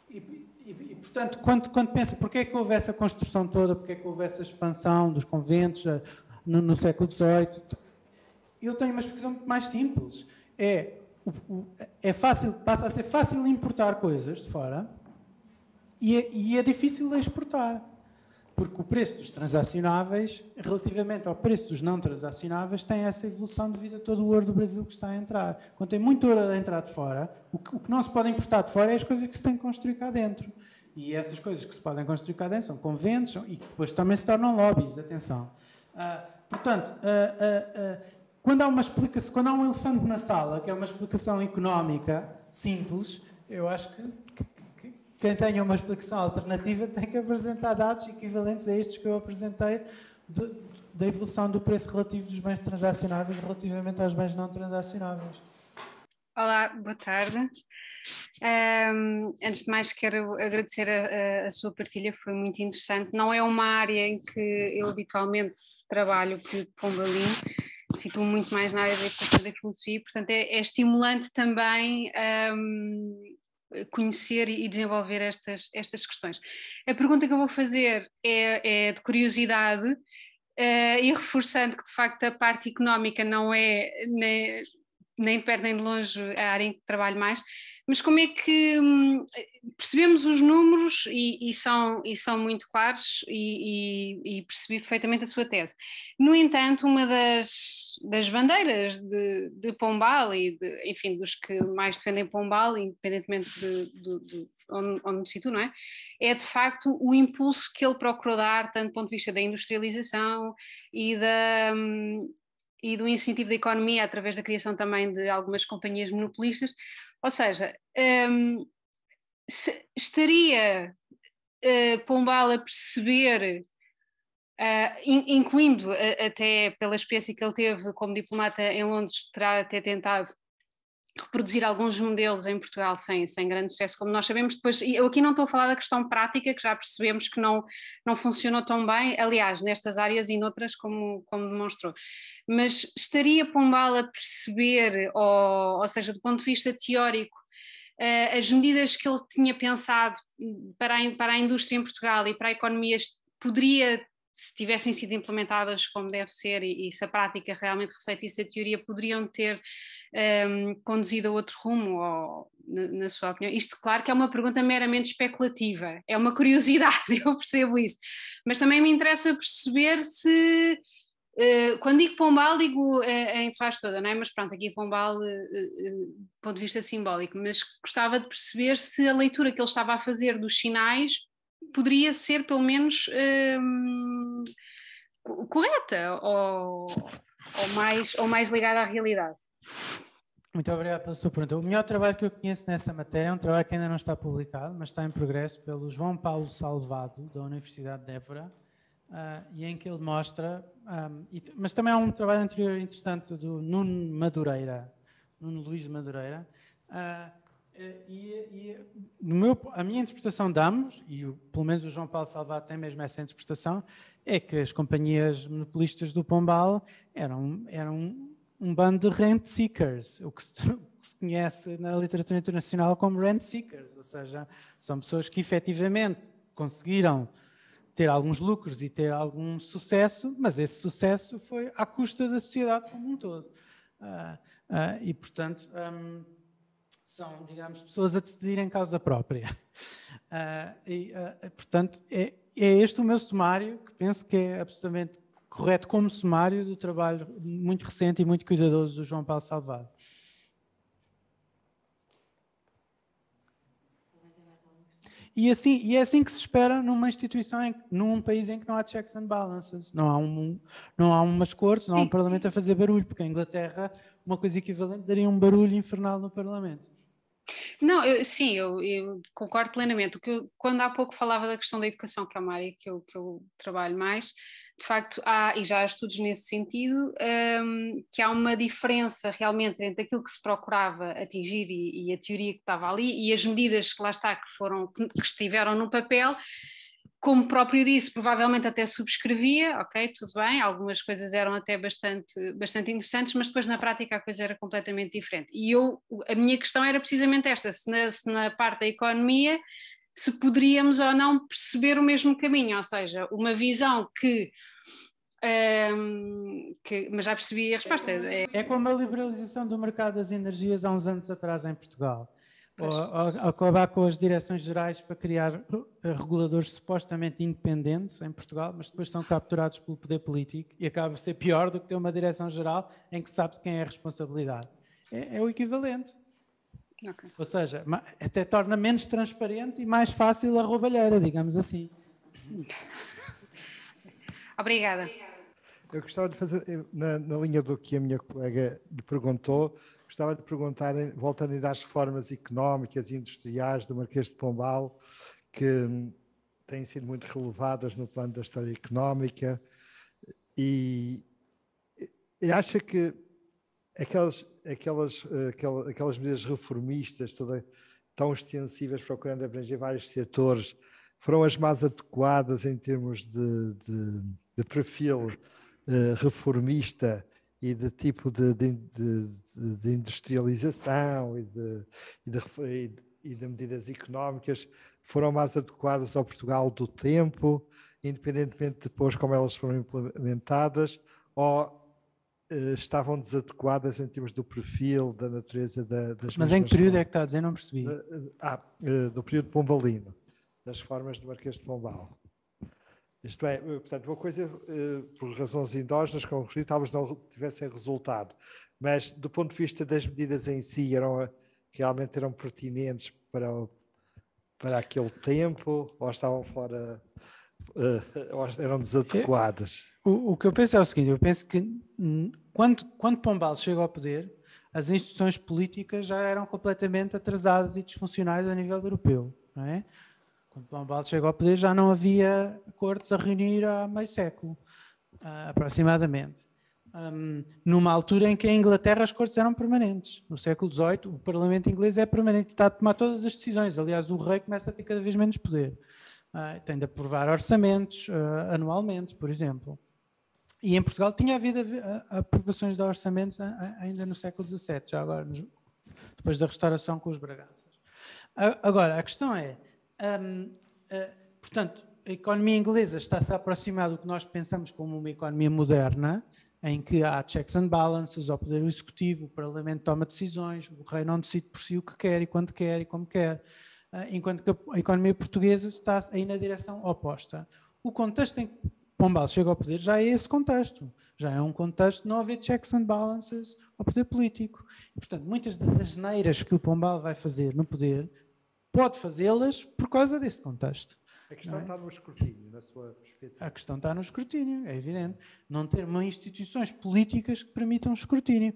e, e, portanto, quando, quando pensa porquê é que houve essa construção toda, porquê é que houve essa expansão dos conventos ah, no, no século XVIII, eu tenho uma explicação muito mais simples. É, é fácil, passa a ser fácil importar coisas de fora, e é, e é difícil exportar, porque o preço dos transacionáveis, relativamente ao preço dos não transacionáveis, tem essa evolução devido a todo o ouro do Brasil que está a entrar. Quando tem muito ouro a entrar de fora, o que, o que não se pode importar de fora é as coisas que se tem que construir cá dentro. E essas coisas que se podem construir cá dentro são conventos e que depois também se tornam lobbies, atenção. Uh, portanto, uh, uh, quando há uma explicação, quando há um elefante na sala, que é uma explicação económica simples, eu acho que, quem tenha uma explicação alternativa tem que apresentar dados equivalentes a estes que eu apresentei da evolução do preço relativo dos bens transacionáveis relativamente aos bens não transacionáveis. Olá, boa tarde. Um, antes de mais, quero agradecer a, a, sua partilha, foi muito interessante. Não é uma área em que eu habitualmente trabalho por Pombalim, sinto muito mais na área da educação da filosofia, portanto é, é estimulante também um, eh, conhecer e desenvolver estas, estas questões. A pergunta que eu vou fazer é, é de curiosidade uh, e reforçando que, de facto, a parte económica não é nem, nem de perto nem de longe a área em que trabalho mais, mas como é que hum, percebemos os números e, e, são, e são muito claros e, e, e, percebi perfeitamente a sua tese. No entanto, uma das, das bandeiras de, de Pombal e, de, enfim, dos que mais defendem Pombal, independentemente de, de, de onde, onde me situo, não é? É de facto o impulso que ele procurou dar, tanto do ponto de vista da industrialização e da, hum, e do incentivo da economia através da criação também de algumas companhias monopolistas, ou seja, um, se, estaria uh, Pombal a perceber, uh, in, incluindo uh, até pela experiência que ele teve como diplomata em Londres, terá até tentado reproduzir alguns modelos em Portugal sem, sem grande sucesso, como nós sabemos. Depois, eu aqui não estou a falar da questão prática, que já percebemos que não, não funcionou tão bem, aliás, nestas áreas e noutras, como, como demonstrou. Mas estaria Pombal a perceber, ou, ou seja, do ponto de vista teórico, eh, as medidas que ele tinha pensado para a, para a indústria em Portugal e para a economia poderia se tivessem sido implementadas como deve ser e, e se a prática realmente refletisse a teoria, poderiam ter um, ehm, conduzido a outro rumo, ou, na, na, sua opinião? Isto, claro, que é uma pergunta meramente especulativa, é uma curiosidade, eu percebo isso, mas também me interessa perceber se. Eh, quando digo Pombal, digo a eh, em Torres toda, não é? Mas pronto, aqui Pombal, eh, do ponto de vista simbólico, mas gostava de perceber se a leitura que ele estava a fazer dos sinais poderia ser, pelo menos, ehm, correta ou, ou, mais, ou mais ligada à realidade. Muito obrigado pela sua pergunta. O melhor trabalho que eu conheço nessa matéria é um trabalho que ainda não está publicado, mas está em progresso, pelo João Paulo Salvado, da Universidade de Évora, uh, e em que ele mostra. Um, ah, e, mas também há um trabalho anterior interessante do Nuno Madureira, Nuno Luís de Madureira, uh, eh, e, e meu, a minha interpretação de ambos, e o, pelo menos o João Paulo Salvado tem mesmo essa interpretação, é que as companhias monopolistas do Pombal eram, eram um bando de rent seekers, o que se, o que se conhece na literatura internacional como rent seekers, ou seja, são pessoas que efetivamente conseguiram ter alguns lucros e ter algum sucesso, mas esse sucesso foi à custa da sociedade como um todo. Uh, uh, e, portanto. Um, são, digamos, pessoas a decidir em causa própria. Uh, e, uh, portanto, é, é, este o meu sumário, que penso que é absolutamente correto como sumário do trabalho muito recente e muito cuidadoso do João Paulo Salvado. E, assim, e é assim que se espera numa instituição, em, num país em que não há checks and balances, não há, um, não há umas cortes, não há um parlamento a fazer barulho, porque a Inglaterra uma coisa equivalente daria um barulho infernal no parlamento. Não, eu, sim, eu, eu, concordo plenamente. que eu, quando há pouco falava da questão da educação, que é uma área que eu, que eu trabalho mais, de facto há, e já há estudos nesse sentido, um, que há uma diferença realmente entre aquilo que se procurava atingir e, e, a teoria que estava ali e as medidas que lá está, que foram, que estiveram no papel como próprio disse, provavelmente até subscrevia, ok, tudo bem, algumas coisas eram até bastante, bastante interessantes, mas depois na prática a coisa era completamente diferente. E eu, a minha questão era precisamente esta: se na, se na parte da economia se poderíamos ou não perceber o mesmo caminho, ou seja, uma visão que. Um, que mas já percebi a resposta. É... é como a liberalização do mercado das energias há uns anos atrás em Portugal ou, ou acabar com as direções gerais para criar eh, reguladores supostamente independentes em Portugal, mas depois são capturados pelo poder político e acaba por ser pior do que ter uma direção geral em que sabe quem é a responsabilidade. É, é o equivalente. Okay. Ou seja, até torna menos transparente e mais fácil a roubalheira, digamos assim. Obrigada. Eu gostava de fazer, na, na linha do que a minha colega lhe perguntou, Gostava de perguntar, voltando ainda às reformas económicas e industriais do Marquês de Pombal, que hum, têm sido muito relevadas no plano da história económica, e, e acha que aquelas, aquelas, eh, aquelas, aquelas medidas reformistas, toda, tão extensivas, procurando abranger vários setores, foram as mais adequadas em termos de, de, de perfil eh, reformista e de tipo de, de, de, de industrialização e de, e, de, e de medidas económicas foram mais adequadas ao Portugal do tempo, independentemente depois como elas foram implementadas, ou eh, estavam desadequadas em termos do perfil, da natureza da, das Mas em que período é formas. é que está a dizer? Não percebi. Eh, eh, ah, eh, do período pombalino, das formas do Marquês de Pombal. Isto é, eh, portanto, uma coisa, eh, por razões endógenas, como referi, talvez não tivessem resultado, mas do ponto de vista das medidas em si, eram, eh, realmente eram pertinentes para, para aquele tempo ou estavam fora. Uh, eram desadequadas. O, o, que eu penso é o seguinte: eu penso que quando, quando Pombal chega ao poder, as instituições políticas já eram completamente atrasadas e disfuncionais a nível europeu. Não é? Quando Pombaldo chegou ao poder já não havia cortes a reunir há meio século, ah, aproximadamente. Um, numa altura em que a Inglaterra as cortes eram permanentes. No século XVIII, o Parlamento inglês é permanente, está a tomar todas as decisões. Aliás, o rei começa a ter cada vez menos poder. Uh, tem de aprovar orçamentos uh, anualmente, por exemplo. E em Portugal tinha havido aprovações de orçamentos ainda no século XVII, já agora, depois da restauração com os Braganças. Agora, a questão é eh, portanto, a economia inglesa está-se a aproximar do que nós pensamos como uma economia moderna, em que há checks and balances, ao Poder Executivo, o Parlamento toma decisões, o Rei não decide por si o que quer e quando quer e como quer, eh, enquanto que a economia portuguesa está aí na direção oposta. O contexto em que Pombal chega ao poder já é esse contexto, já é um contexto de não haver checks and balances ao poder político. E, portanto, muitas das asneiras que o Pombal vai fazer no poder pode fazê-las por causa desse contexto. A questão é? está no escrutínio, na sua perspectiva. A questão está no escrutínio, é evidente. Não ter instituições políticas que permitam escrutínio.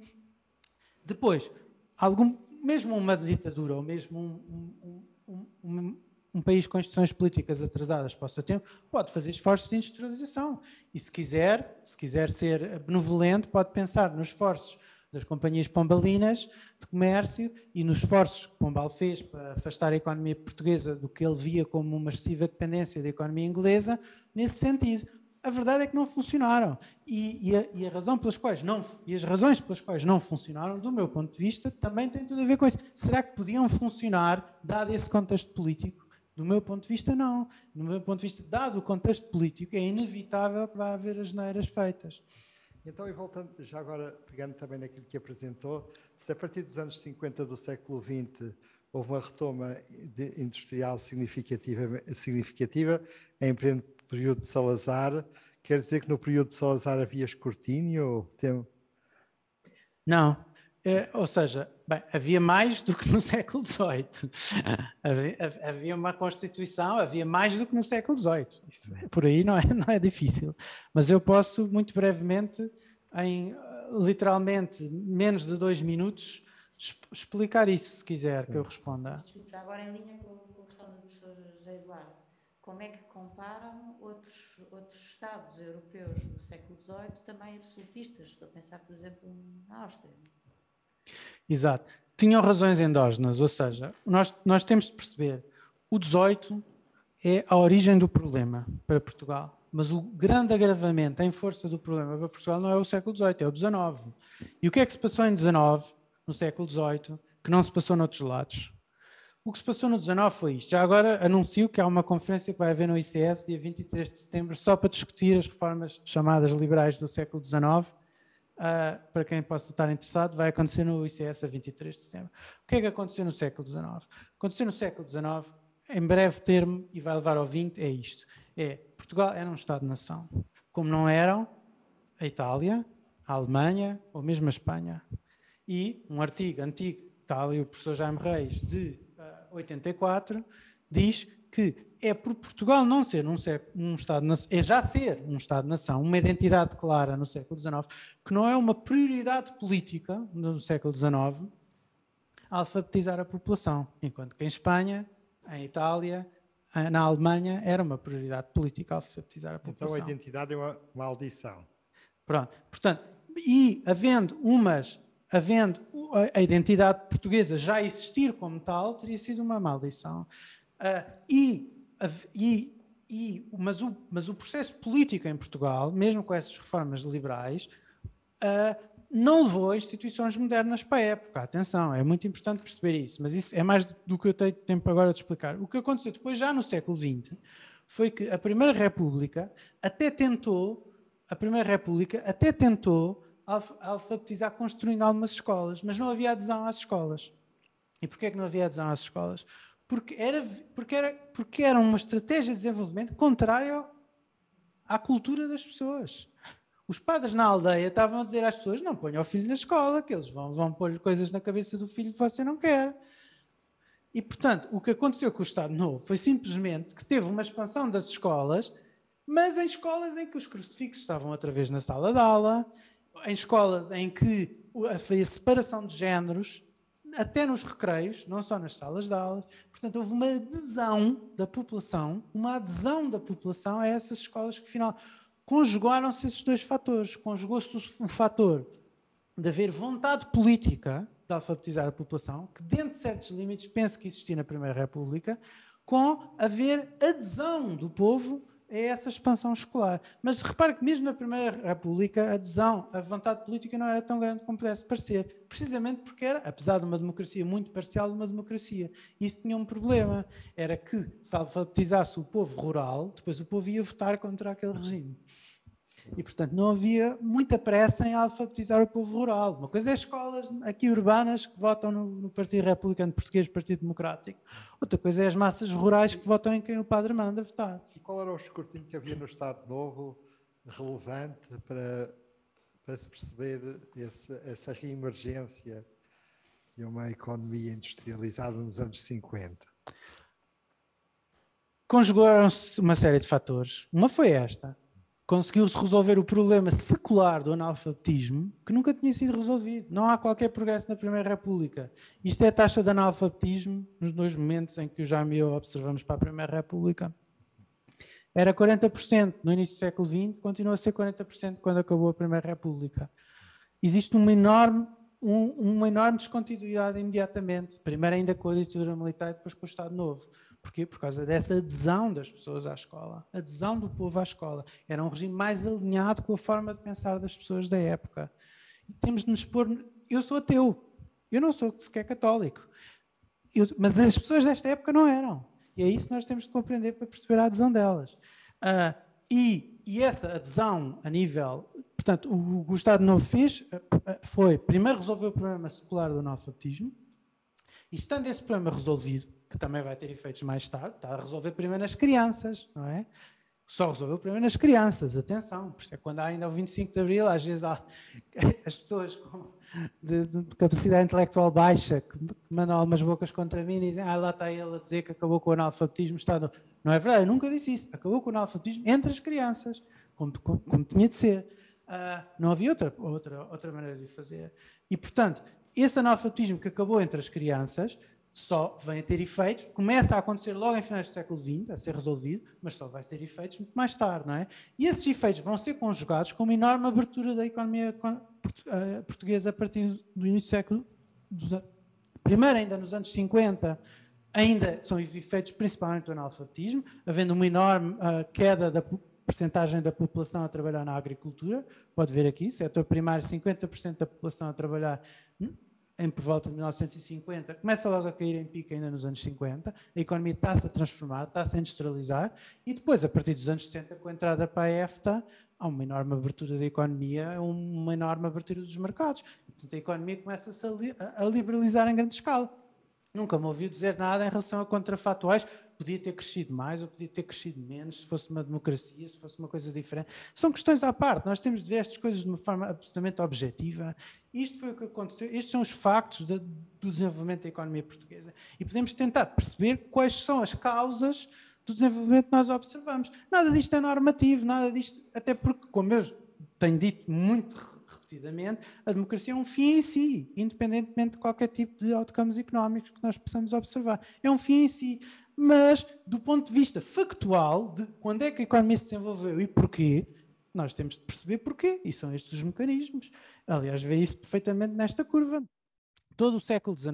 Depois, algum, mesmo uma ditadura ou mesmo um, um, um, um, país com instituições políticas atrasadas para o seu tempo pode fazer esforços de industrialização. E se quiser, se quiser ser benevolente, pode pensar nos esforços das companhias pombalinas de comércio e nos esforços que Pombal fez para afastar a economia portuguesa do que ele via como uma excessiva dependência da economia inglesa, nesse sentido. A verdade é que não funcionaram. E, e, a, e a, razão pelas quais não, e as razões pelas quais não funcionaram, do meu ponto de vista, também têm tudo a ver com isso. Será que podiam funcionar, dado esse contexto político? Do meu ponto de vista, não. Do meu ponto de vista, dado o contexto político, é inevitável vá haver as neiras feitas. Então, e voltando, já agora pegando também naquilo que apresentou, se a partir dos anos 50 do século XX houve uma retoma industrial significativa, significativa em pleno período de Salazar, quer dizer que no período de Salazar havia escrutínio? Não, Uh, ou seja, bem, havia mais do que no século XVIII. Ah. havia, havia, uma Constituição, havia mais do que no século XVIII. É, por aí não é, não é difícil. Mas eu posso, muito brevemente, em eh, literalmente menos de dois minutos, explicar isso, se quiser Sim. que eu responda. Desculpa, agora em linha com, com a questão do professor José Eduardo, como é que comparam outros, outros Estados europeus do século XVIII também absolutistas? Estou a pensar, por exemplo, na Áustria. Exato. Tinham razões endógenas, ou seja, nós, nós temos de perceber, o 18 é a origem do problema para Portugal, mas o grande agravamento em força do problema para Portugal não é o século XVIII, é o XIX. E o que é que se passou em XIX, no século XVIII, que não se passou noutros lados? O que se passou no 19 foi isto. Já agora anuncio que há uma conferência que vai haver no ICS dia 23 de setembro só para discutir as reformas chamadas liberais do século XIX Uh, para quem possa estar interessado, vai acontecer no ICS a 23 de setembro. O que é que aconteceu no século XIX? Aconteceu no século XIX, em breve termo, e vai levar ao 20, é isto. É, Portugal era um Estado-nação, como não eram a Itália, a Alemanha ou mesmo a Espanha. E um artigo antigo, tal e o professor Jaime Reis, de uh, ah, 84, diz que é por Portugal não ser um, um Estado, é já ser um Estado-nação, uma identidade clara no século XIX, que não é uma prioridade política no século XIX alfabetizar a população, enquanto que em Espanha, em Itália, na Alemanha era uma prioridade política alfabetizar a população. Então a identidade é uma maldição. Pronto, portanto, e havendo umas, havendo a identidade portuguesa já existir como tal, teria sido uma maldição. Uh, e, e, e, mas, o, mas o processo político em Portugal, mesmo com essas reformas liberais, uh, não levou a instituições modernas para a época. Atenção, é muito importante perceber isso, mas isso é mais do que eu tenho tempo agora de explicar. O que aconteceu depois, já no século XX, foi que a Primeira República até tentou, a Primeira República até tentou alfabetizar construindo algumas escolas, mas não havia adesão às escolas. E porquê é que não havia adesão às escolas? porque era, porque era, porque era uma estratégia de desenvolvimento contrária à cultura das pessoas. Os padres na aldeia estavam a dizer às pessoas: não ponham o filho na escola, que eles vão, vão pôr coisas na cabeça do filho que você não quer. E, portanto, o que aconteceu com o Estado Novo foi simplesmente que teve uma expansão das escolas, mas em escolas em que os crucifixos estavam outra vez na sala de aula, em escolas em que a separação de géneros até nos recreios, não só nas salas de aulas. Portanto, houve uma adesão da população, uma adesão da população a essas escolas que, afinal, conjugaram-se esses dois fatores. Conjugou-se o fator de haver vontade política de alfabetizar a população, que dentro de certos limites penso que existia na Primeira República, com haver adesão do povo é essa expansão escolar. Mas repare que mesmo na Primeira República a adesão, a vontade política não era tão grande como pudesse parecer, precisamente porque era, apesar de uma democracia muito parcial, uma democracia. Isso tinha um problema, era que se alfabetizasse o povo rural, depois o povo ia votar contra aquele regime. E, portanto, não havia muita pressa em alfabetizar o povo rural. Uma coisa é as escolas aqui urbanas que votam no, no Partido Republicano Português, Partido Democrático. Outra coisa é as massas rurais que votam em quem o padre manda votar. E qual era o escrutínio que havia no Estado Novo relevante para, para se perceber esse, essa reemergência de uma economia industrializada nos anos 50? Conjugaram-se uma série de fatores. Uma foi esta conseguiu-se resolver o problema secular do analfabetismo que nunca tinha sido resolvido. Não há qualquer progresso na Primeira República. Isto é a taxa de analfabetismo nos dois momentos em que o Jaime e eu observamos para a Primeira República. Era 40% no início do século XX, continua a ser 40% quando acabou a Primeira República. Existe uma enorme, um, uma enorme descontinuidade imediatamente, primeiro ainda com a ditadura militar e depois com o Estado Novo. Porquê? Por causa dessa adesão das pessoas à escola, adesão do povo à escola. Era um regime mais alinhado com a forma de pensar das pessoas da época. E temos de nos pôr. Eu sou ateu, eu não sou sequer católico. Eu... mas as pessoas desta época não eram. E é isso que nós temos de compreender para perceber a adesão delas. Uh, e, e, essa adesão a nível. Portanto, o que o Estado não fez ah, ah, foi, primeiro, resolver o problema secular do analfabetismo, e estando esse problema resolvido, que também vai ter efeitos mais tarde, está a resolver primeiro nas crianças, não é? Só resolveu primeiro nas crianças, atenção, porque é quando há ainda o 25 de Abril, às vezes há as pessoas com de, de capacidade intelectual baixa que, que mandam algumas bocas contra mim e dizem, ah, lá está ele a dizer que acabou com o analfabetismo, está no... não é verdade, eu nunca disse isso, acabou com o analfabetismo entre as crianças, como, como, como tinha de ser. Uh, não havia outra, outra, outra maneira de fazer. E, portanto, esse analfabetismo que acabou entre as crianças só vem a ter efeitos, começa a acontecer logo em finais do século XX, a ser resolvido, mas só vai ter efeitos muito mais tarde, não é? E esses efeitos vão ser conjugados com uma enorme abertura da economia eh, portuguesa a partir do início do século... Dos, primeiro, ainda nos anos 50, ainda são os efeitos principalmente do analfabetismo, havendo uma enorme uh, queda da percentagem da população a trabalhar na agricultura, pode ver aqui, setor primário 50% da população a trabalhar em por volta de 1950, começa logo a cair em pico ainda nos anos 50, a economia está-se a transformar, está-se a industrializar, e depois, a partir dos anos 60, com a entrada para a EFTA, há uma enorme abertura da economia, uma enorme abertura dos mercados. Portanto, a economia começa-se a, li a liberalizar em grande escala. Nunca me ouviu dizer nada em relação a contrafatuais, podia ter crescido mais ou podia ter crescido menos, se fosse uma democracia, se fosse uma coisa diferente. São questões à parte. Nós temos de ver estas coisas de uma forma absolutamente objetiva isto foi o que aconteceu, estes são os factos de, do desenvolvimento da economia portuguesa. E podemos tentar perceber quais são as causas do desenvolvimento que nós observamos. Nada disto é normativo, nada disto, até porque, como eu tenho dito muito repetidamente, a democracia é um fim em si, independentemente de qualquer tipo de outcomes económicos que nós possamos observar. É um fim em si. Mas, do ponto de vista factual, de quando é que a economia se desenvolveu e porquê, nós temos de perceber porquê, e são estes os mecanismos. Aliás, vê isso perfeitamente nesta curva. Todo o século XIX,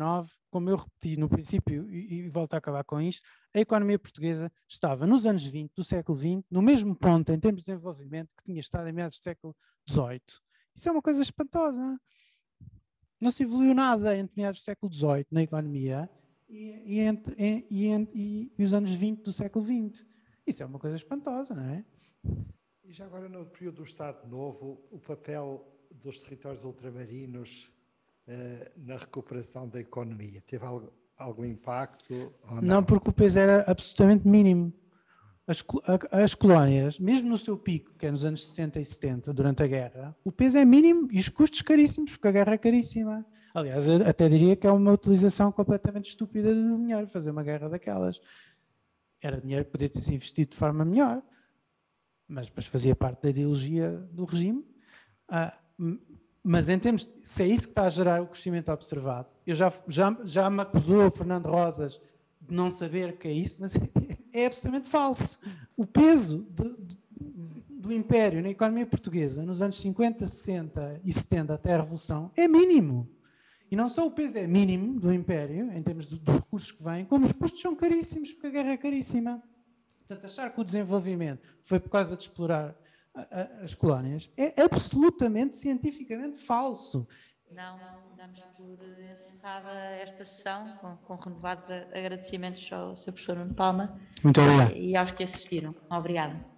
como eu repeti no princípio e, e volto a acabar com isto, a economia portuguesa estava nos anos 20 do século XX, no mesmo ponto em termos de desenvolvimento que tinha estado em meados do século XVIII. Isso é uma coisa espantosa. Não se evoluiu nada entre meados do século XVIII na economia e, e, entre, e, e, os anos 20 do século XX. Isso é uma coisa espantosa, não é? E já agora, no período do Estado Novo, o papel dos territórios ultramarinos eh, na recuperação da economia? Teve algo, algum impacto? Não? não? porque o peso era absolutamente mínimo. As, as, colónias, mesmo no seu pico, que é nos anos 60 e 70, durante a guerra, o peso é mínimo e os custos caríssimos, porque a guerra é caríssima. Aliás, até diria que é uma utilização completamente estúpida de dinheiro, fazer uma guerra daquelas. Era dinheiro que podia ter-se investido de forma melhor, mas, depois fazia parte da ideologia do regime. Ah, mas em termos, de, se é isso que está a gerar o crescimento observado, eu já, já, já me acusou o Fernando Rosas de não saber o que é isso, mas é absolutamente falso. O peso de, de, do império na economia portuguesa nos anos 50, 60 e 70 até a Revolução é mínimo. E não só o peso é mínimo do império, em termos dos recursos que vêm, como os custos são caríssimos, porque a guerra é caríssima. Portanto, achar que o desenvolvimento foi por causa de explorar as colónias, é absolutamente cientificamente falso. Não, damos por encerrada esta sessão com, com renovados agradecimentos ao Sr. Professor Nuno Palma. Muito obrigado. E aos que assistiram. Obrigada.